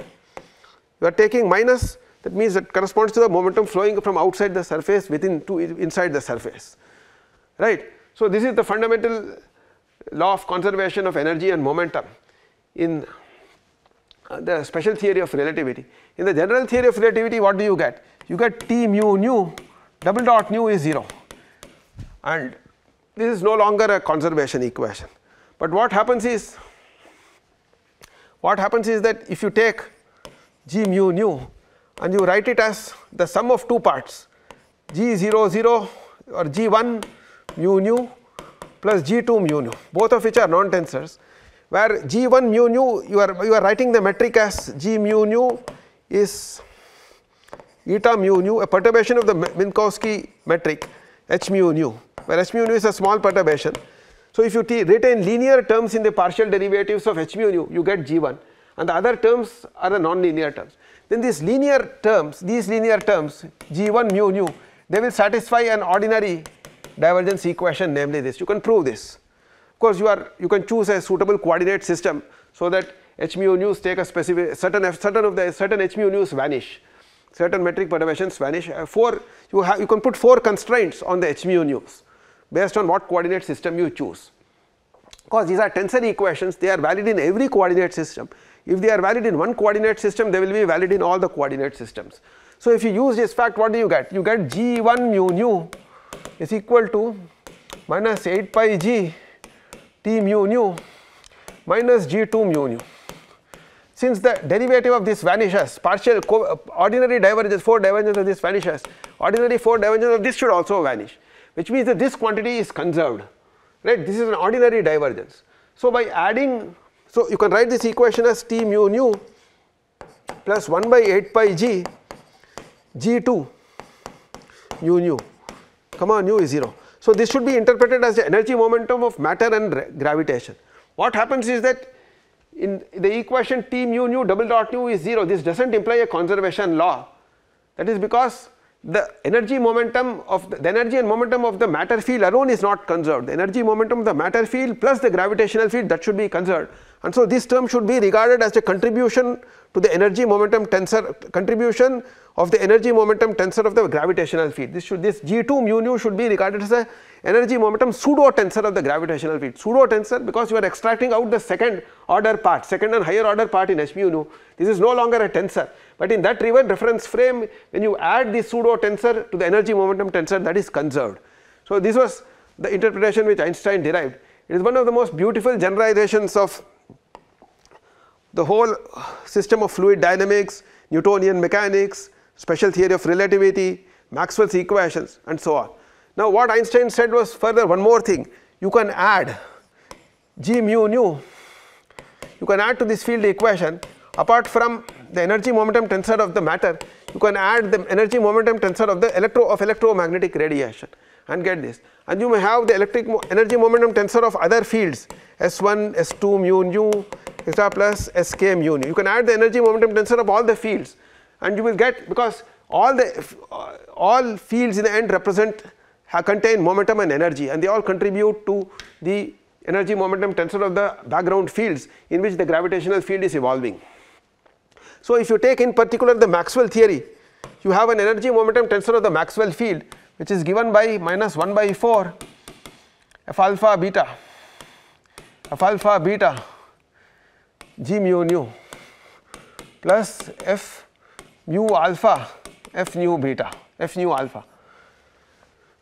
S1: You are taking minus, that means it corresponds to the momentum flowing from outside the surface within to inside the surface, right. So, this is the fundamental law of conservation of energy and momentum in uh, the special theory of relativity. In the general theory of relativity what do you get? You get T mu nu double dot nu is 0 and this is no longer a conservation equation. But what happens is what happens is that if you take g mu nu and you write it as the sum of two parts g 0 0 or g 1 mu nu plus g 2 mu nu both of which are non-tensors where G1 mu nu you are you are writing the metric as G mu nu is eta mu nu a perturbation of the Minkowski metric H mu nu where H mu nu is a small perturbation. So if you retain linear terms in the partial derivatives of H mu nu you get G1 and the other terms are the non-linear terms. Then these linear terms these linear terms G1 mu nu they will satisfy an ordinary divergence equation namely this you can prove this course you are you can choose a suitable coordinate system so that h mu news take a specific certain certain of the certain h mu news vanish certain metric perturbations vanish uh, four you have you can put four constraints on the h mu news based on what coordinate system you choose because these are tensor equations they are valid in every coordinate system if they are valid in one coordinate system they will be valid in all the coordinate systems so if you use this fact what do you get you get g1 mu nu is equal to minus 8 pi g t mu nu minus g 2 mu nu. Since the derivative of this vanishes, partial uh, ordinary divergence 4 divergence of this vanishes, ordinary 4 divergence of this should also vanish, which means that this quantity is conserved, right. This is an ordinary divergence. So, by adding, so you can write this equation as t mu nu plus 1 by 8 pi g g 2 mu nu comma nu is 0 so, this should be interpreted as the energy momentum of matter and gravitation. What happens is that in the equation T mu nu double dot nu is 0, this does not imply a conservation law. That is because the energy momentum of the, the, energy and momentum of the matter field alone is not conserved. The energy momentum of the matter field plus the gravitational field that should be conserved. And so, this term should be regarded as a contribution to the energy momentum tensor contribution of the energy momentum tensor of the gravitational field. This should this G2 mu nu should be regarded as a energy momentum pseudo tensor of the gravitational field. Pseudo tensor because you are extracting out the second order part, second and higher order part in h mu nu. This is no longer a tensor, but in that reference frame when you add the pseudo tensor to the energy momentum tensor that is conserved. So, this was the interpretation which Einstein derived. It is one of the most beautiful generalizations of the whole system of fluid dynamics, Newtonian mechanics, special theory of relativity, Maxwell's equations and so on. Now what Einstein said was further one more thing, you can add g mu nu, you can add to this field equation apart from the energy momentum tensor of the matter, you can add the energy momentum tensor of the electro of electromagnetic radiation and get this and you may have the electric mo energy momentum tensor of other fields S1, S2 mu nu eta plus Sk mu nu. You can add the energy momentum tensor of all the fields and you will get because all the uh, all fields in the end represent contain momentum and energy and they all contribute to the energy momentum tensor of the background fields in which the gravitational field is evolving. So, if you take in particular the Maxwell theory, you have an energy momentum tensor of the Maxwell field which is given by minus 1 by 4 f alpha beta f alpha beta g mu nu plus f mu alpha f nu beta f nu alpha.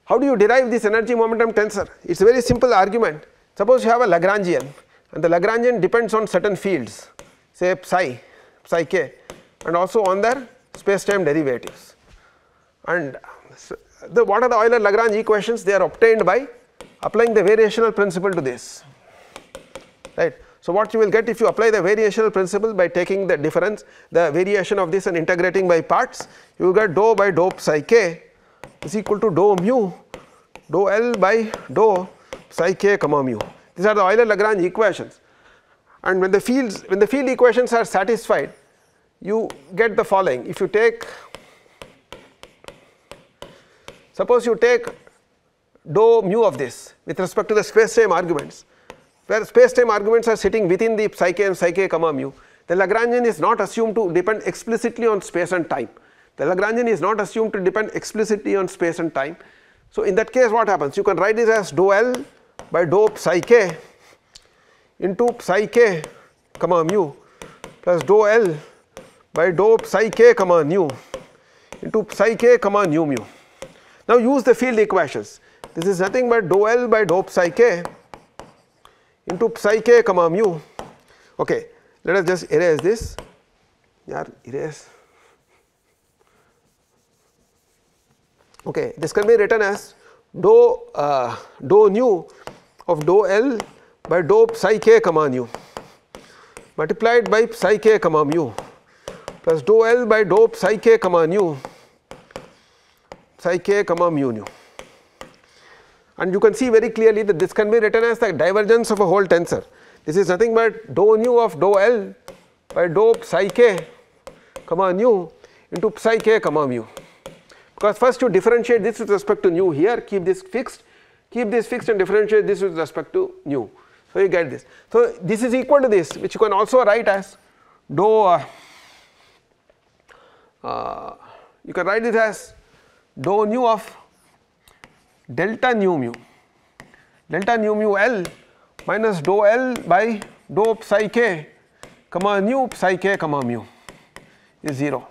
S1: How do you derive this energy momentum tensor? It is a very simple argument. Suppose you have a Lagrangian and the Lagrangian depends on certain fields say psi, psi k and also on their space time derivatives and the, what are the Euler-Lagrange equations? They are obtained by applying the variational principle to this, right. So, what you will get if you apply the variational principle by taking the difference, the variation of this and integrating by parts, you will get dou by dou psi k is equal to dou mu dou L by dou psi k comma mu. These are the Euler-Lagrange equations. And when the fields, when the field equations are satisfied, you get the following. If you take Suppose you take do mu of this with respect to the space-time arguments, where space-time arguments are sitting within the k and k comma mu, the Lagrangian is not assumed to depend explicitly on space and time. The Lagrangian is not assumed to depend explicitly on space and time. So, in that case what happens? You can write this as do L by do psi k into psi k comma mu plus do L by do psi k comma nu into psi k comma nu mu. Now use the field equations. This is nothing but dou L by dou psi k into psi k comma mu. Okay, let us just erase this. Yeah, erase. Okay, this can be written as dou uh, dou nu of dou L by dou psi k comma nu multiplied by psi k comma mu plus dou L by dou psi k comma nu psi k comma mu nu. And you can see very clearly that this can be written as the divergence of a whole tensor. This is nothing but dou nu of dou L by dou psi k comma nu into psi k comma mu. Because first you differentiate this with respect to nu here, keep this fixed, keep this fixed and differentiate this with respect to nu. So you get this. So this is equal to this, which you can also write as dou. Uh, uh, you can write it as dou nu of delta nu mu delta nu mu L minus dou L by dou psi k comma nu psi k comma mu is 0.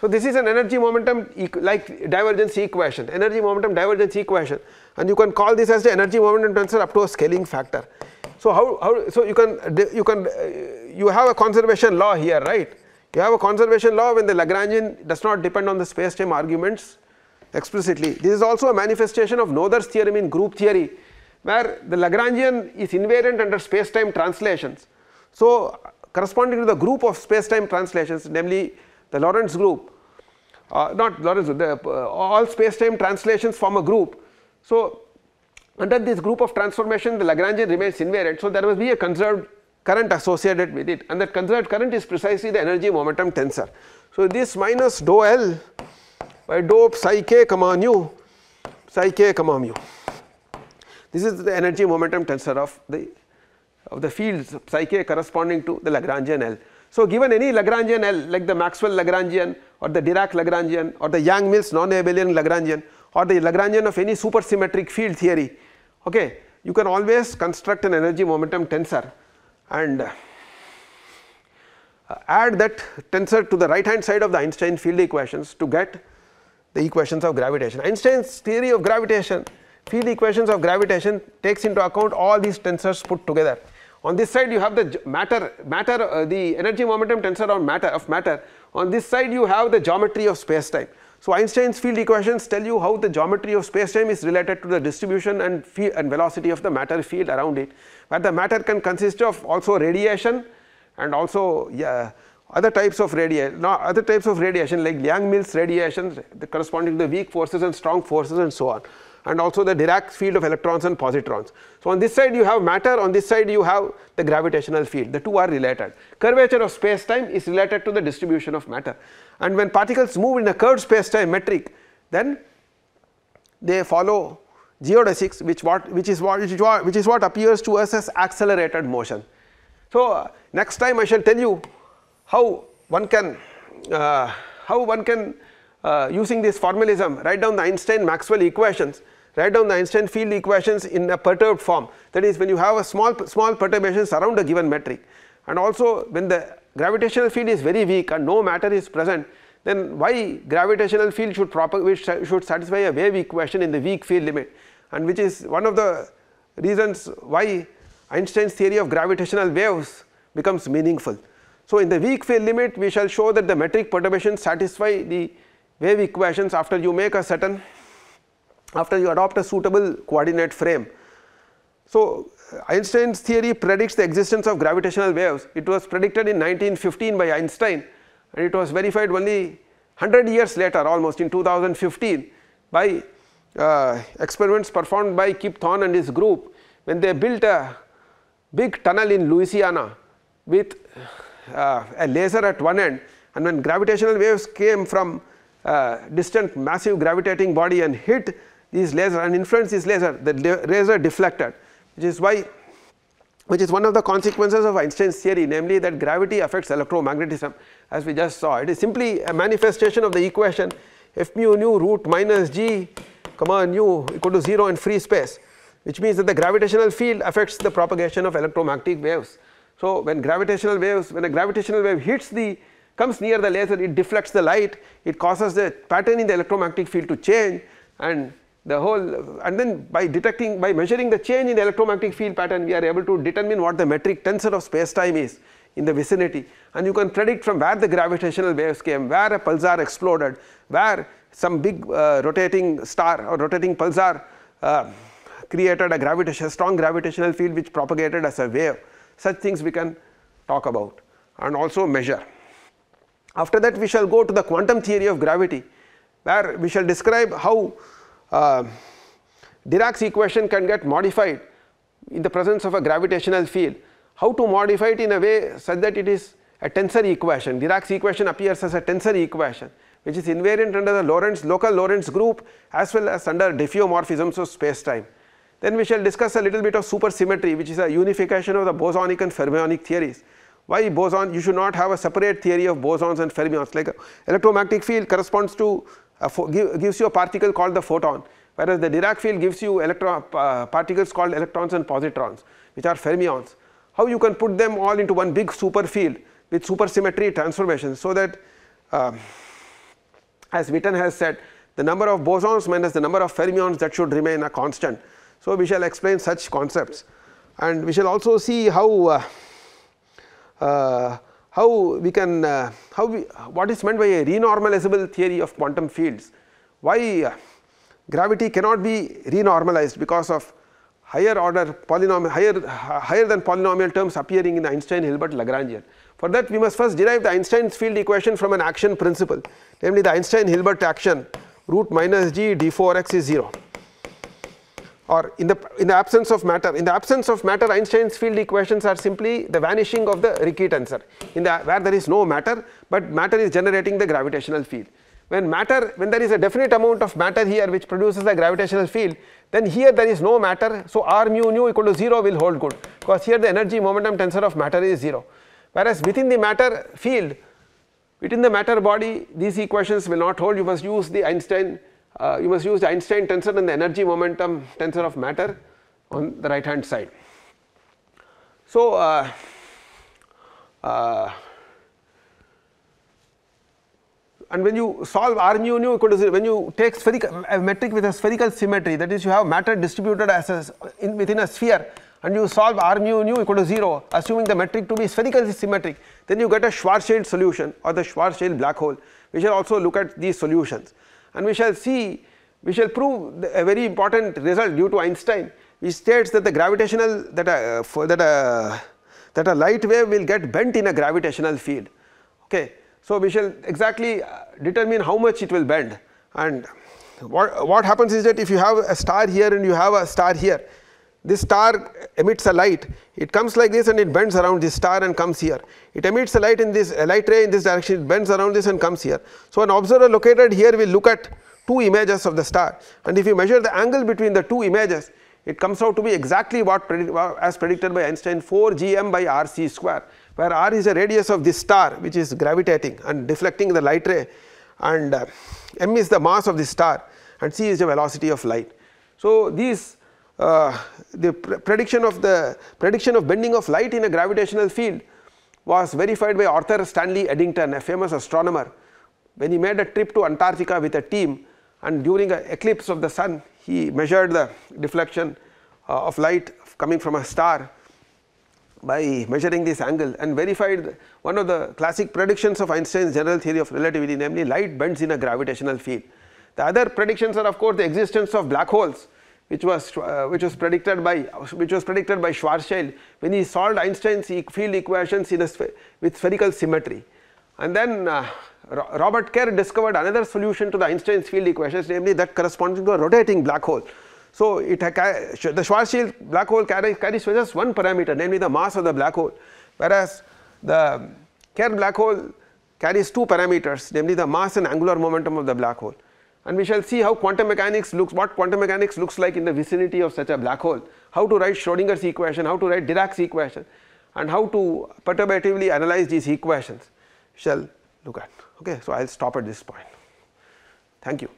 S1: So, this is an energy momentum like divergence equation energy momentum divergence equation and you can call this as the energy momentum tensor up to a scaling factor. So, how, how so you can you can you have a conservation law here right you have a conservation law when the Lagrangian does not depend on the space-time arguments explicitly. This is also a manifestation of Noether's theorem in group theory where the Lagrangian is invariant under space-time translations. So, corresponding to the group of space-time translations namely the Lorentz group, uh, not Lorentz, the, uh, all space-time translations form a group. So, under this group of transformation the Lagrangian remains invariant. So, there must be a conserved current associated with it and that conserved current is precisely the energy momentum tensor. So, this minus dou L by dou psi k comma nu psi k comma mu. This is the energy momentum tensor of the of the fields psi k corresponding to the Lagrangian L. So, given any Lagrangian L like the Maxwell Lagrangian or the Dirac Lagrangian or the Yang-Mills non-abelian Lagrangian or the Lagrangian of any supersymmetric field theory, okay, you can always construct an energy momentum tensor and uh, add that tensor to the right hand side of the Einstein field equations to get the equations of gravitation. Einstein's theory of gravitation field equations of gravitation takes into account all these tensors put together. On this side you have the matter, matter uh, the energy momentum tensor on matter of matter. On this side you have the geometry of space time. So Einstein's field equations tell you how the geometry of space-time is related to the distribution and, and velocity of the matter field around it, where the matter can consist of also radiation and also yeah, other types of radiation, other types of radiation like Liang-Mills radiation corresponding to the weak forces and strong forces and so on and also the Dirac field of electrons and positrons. So on this side you have matter, on this side you have the gravitational field, the two are related. Curvature of space-time is related to the distribution of matter and when particles move in a curved space time metric then they follow geodesics which what which is what which is what appears to us as accelerated motion. So, uh, next time I shall tell you how one can uh, how one can uh, using this formalism write down the Einstein Maxwell equations write down the Einstein field equations in a perturbed form that is when you have a small small perturbations around a given metric and also when the gravitational field is very weak and no matter is present then why gravitational field should propagate should satisfy a wave equation in the weak field limit and which is one of the reasons why Einstein's theory of gravitational waves becomes meaningful. So, in the weak field limit we shall show that the metric perturbations satisfy the wave equations after you make a certain after you adopt a suitable coordinate frame. So, Einstein's theory predicts the existence of gravitational waves. It was predicted in 1915 by Einstein and it was verified only 100 years later almost in 2015 by uh, experiments performed by Kip Thorne and his group when they built a big tunnel in Louisiana with uh, a laser at one end and when gravitational waves came from a uh, distant massive gravitating body and hit this laser and influenced this laser the laser deflected which is why which is one of the consequences of Einstein's theory namely that gravity affects electromagnetism as we just saw. It is simply a manifestation of the equation f mu nu root minus g comma nu equal to 0 in free space which means that the gravitational field affects the propagation of electromagnetic waves. So, when gravitational waves when a gravitational wave hits the comes near the laser it deflects the light it causes the pattern in the electromagnetic field to change and the whole and then by detecting by measuring the change in the electromagnetic field pattern we are able to determine what the metric tensor of space time is in the vicinity and you can predict from where the gravitational waves came where a pulsar exploded where some big uh, rotating star or rotating pulsar uh, created a gravitational strong gravitational field which propagated as a wave such things we can talk about and also measure after that we shall go to the quantum theory of gravity where we shall describe how uh, Dirac's equation can get modified in the presence of a gravitational field. How to modify it in a way such that it is a tensor equation. Dirac's equation appears as a tensor equation which is invariant under the Lorentz local Lorentz group as well as under diffeomorphisms of space-time. Then we shall discuss a little bit of supersymmetry which is a unification of the bosonic and fermionic theories. Why boson you should not have a separate theory of bosons and fermions like electromagnetic field corresponds to give, gives you a particle called the photon whereas the Dirac field gives you electron, uh, particles called electrons and positrons which are fermions. How you can put them all into one big superfield with supersymmetry transformations so that uh, as Witten has said the number of bosons minus the number of fermions that should remain a constant. So we shall explain such concepts and we shall also see how uh, uh how we can, uh, how we, what is meant by a renormalizable theory of quantum fields, why uh, gravity cannot be renormalized because of higher order polynomial, higher, uh, higher than polynomial terms appearing in the Einstein-Hilbert Lagrangian. For that we must first derive the Einstein's field equation from an action principle, namely the Einstein-Hilbert action root minus g d 4 x is 0 or in the, in the absence of matter. In the absence of matter, Einstein's field equations are simply the vanishing of the Ricci tensor in the, where there is no matter, but matter is generating the gravitational field. When matter, when there is a definite amount of matter here which produces a gravitational field, then here there is no matter, so r mu nu equal to 0 will hold good, because here the energy momentum tensor of matter is 0. Whereas within the matter field, within the matter body, these equations will not hold, you must use the Einstein uh, you must use the Einstein tensor and the energy momentum tensor of matter on the right hand side. So, uh, uh, and when you solve r nu nu equal to 0, when you take spherical a metric with a spherical symmetry that is you have matter distributed as a, in, within a sphere and you solve r nu nu equal to 0 assuming the metric to be spherically symmetric then you get a Schwarzschild solution or the Schwarzschild black hole. We shall also look at these solutions and we shall see we shall prove a very important result due to Einstein which states that the gravitational that a, that a that a light wave will get bent in a gravitational field. Okay. So, we shall exactly uh, determine how much it will bend and what, what happens is that if you have a star here and you have a star here this star emits a light, it comes like this and it bends around this star and comes here. It emits a light in this a light ray in this direction, it bends around this and comes here. So an observer located here will look at two images of the star and if you measure the angle between the two images, it comes out to be exactly what as predicted by Einstein 4 gm by rc square, where r is the radius of this star which is gravitating and deflecting the light ray and uh, m is the mass of the star and c is the velocity of light. So these uh, the pr prediction of the prediction of bending of light in a gravitational field was verified by Arthur Stanley Eddington a famous astronomer when he made a trip to Antarctica with a team and during an eclipse of the sun he measured the deflection uh, of light coming from a star by measuring this angle and verified one of the classic predictions of Einstein's general theory of relativity namely light bends in a gravitational field. The other predictions are of course the existence of black holes which was uh, which was predicted by which was predicted by Schwarzschild when he solved Einstein's field equations sp with spherical symmetry. And then uh, Robert Kerr discovered another solution to the Einstein's field equations namely that corresponding to a rotating black hole. So, it the Schwarzschild black hole carries, carries just one parameter namely the mass of the black hole whereas the Kerr black hole carries two parameters namely the mass and angular momentum of the black hole and we shall see how quantum mechanics looks, what quantum mechanics looks like in the vicinity of such a black hole, how to write Schrodinger's equation, how to write Dirac's equation and how to perturbatively analyze these equations shall look at. Okay, so I will stop at this point. Thank you.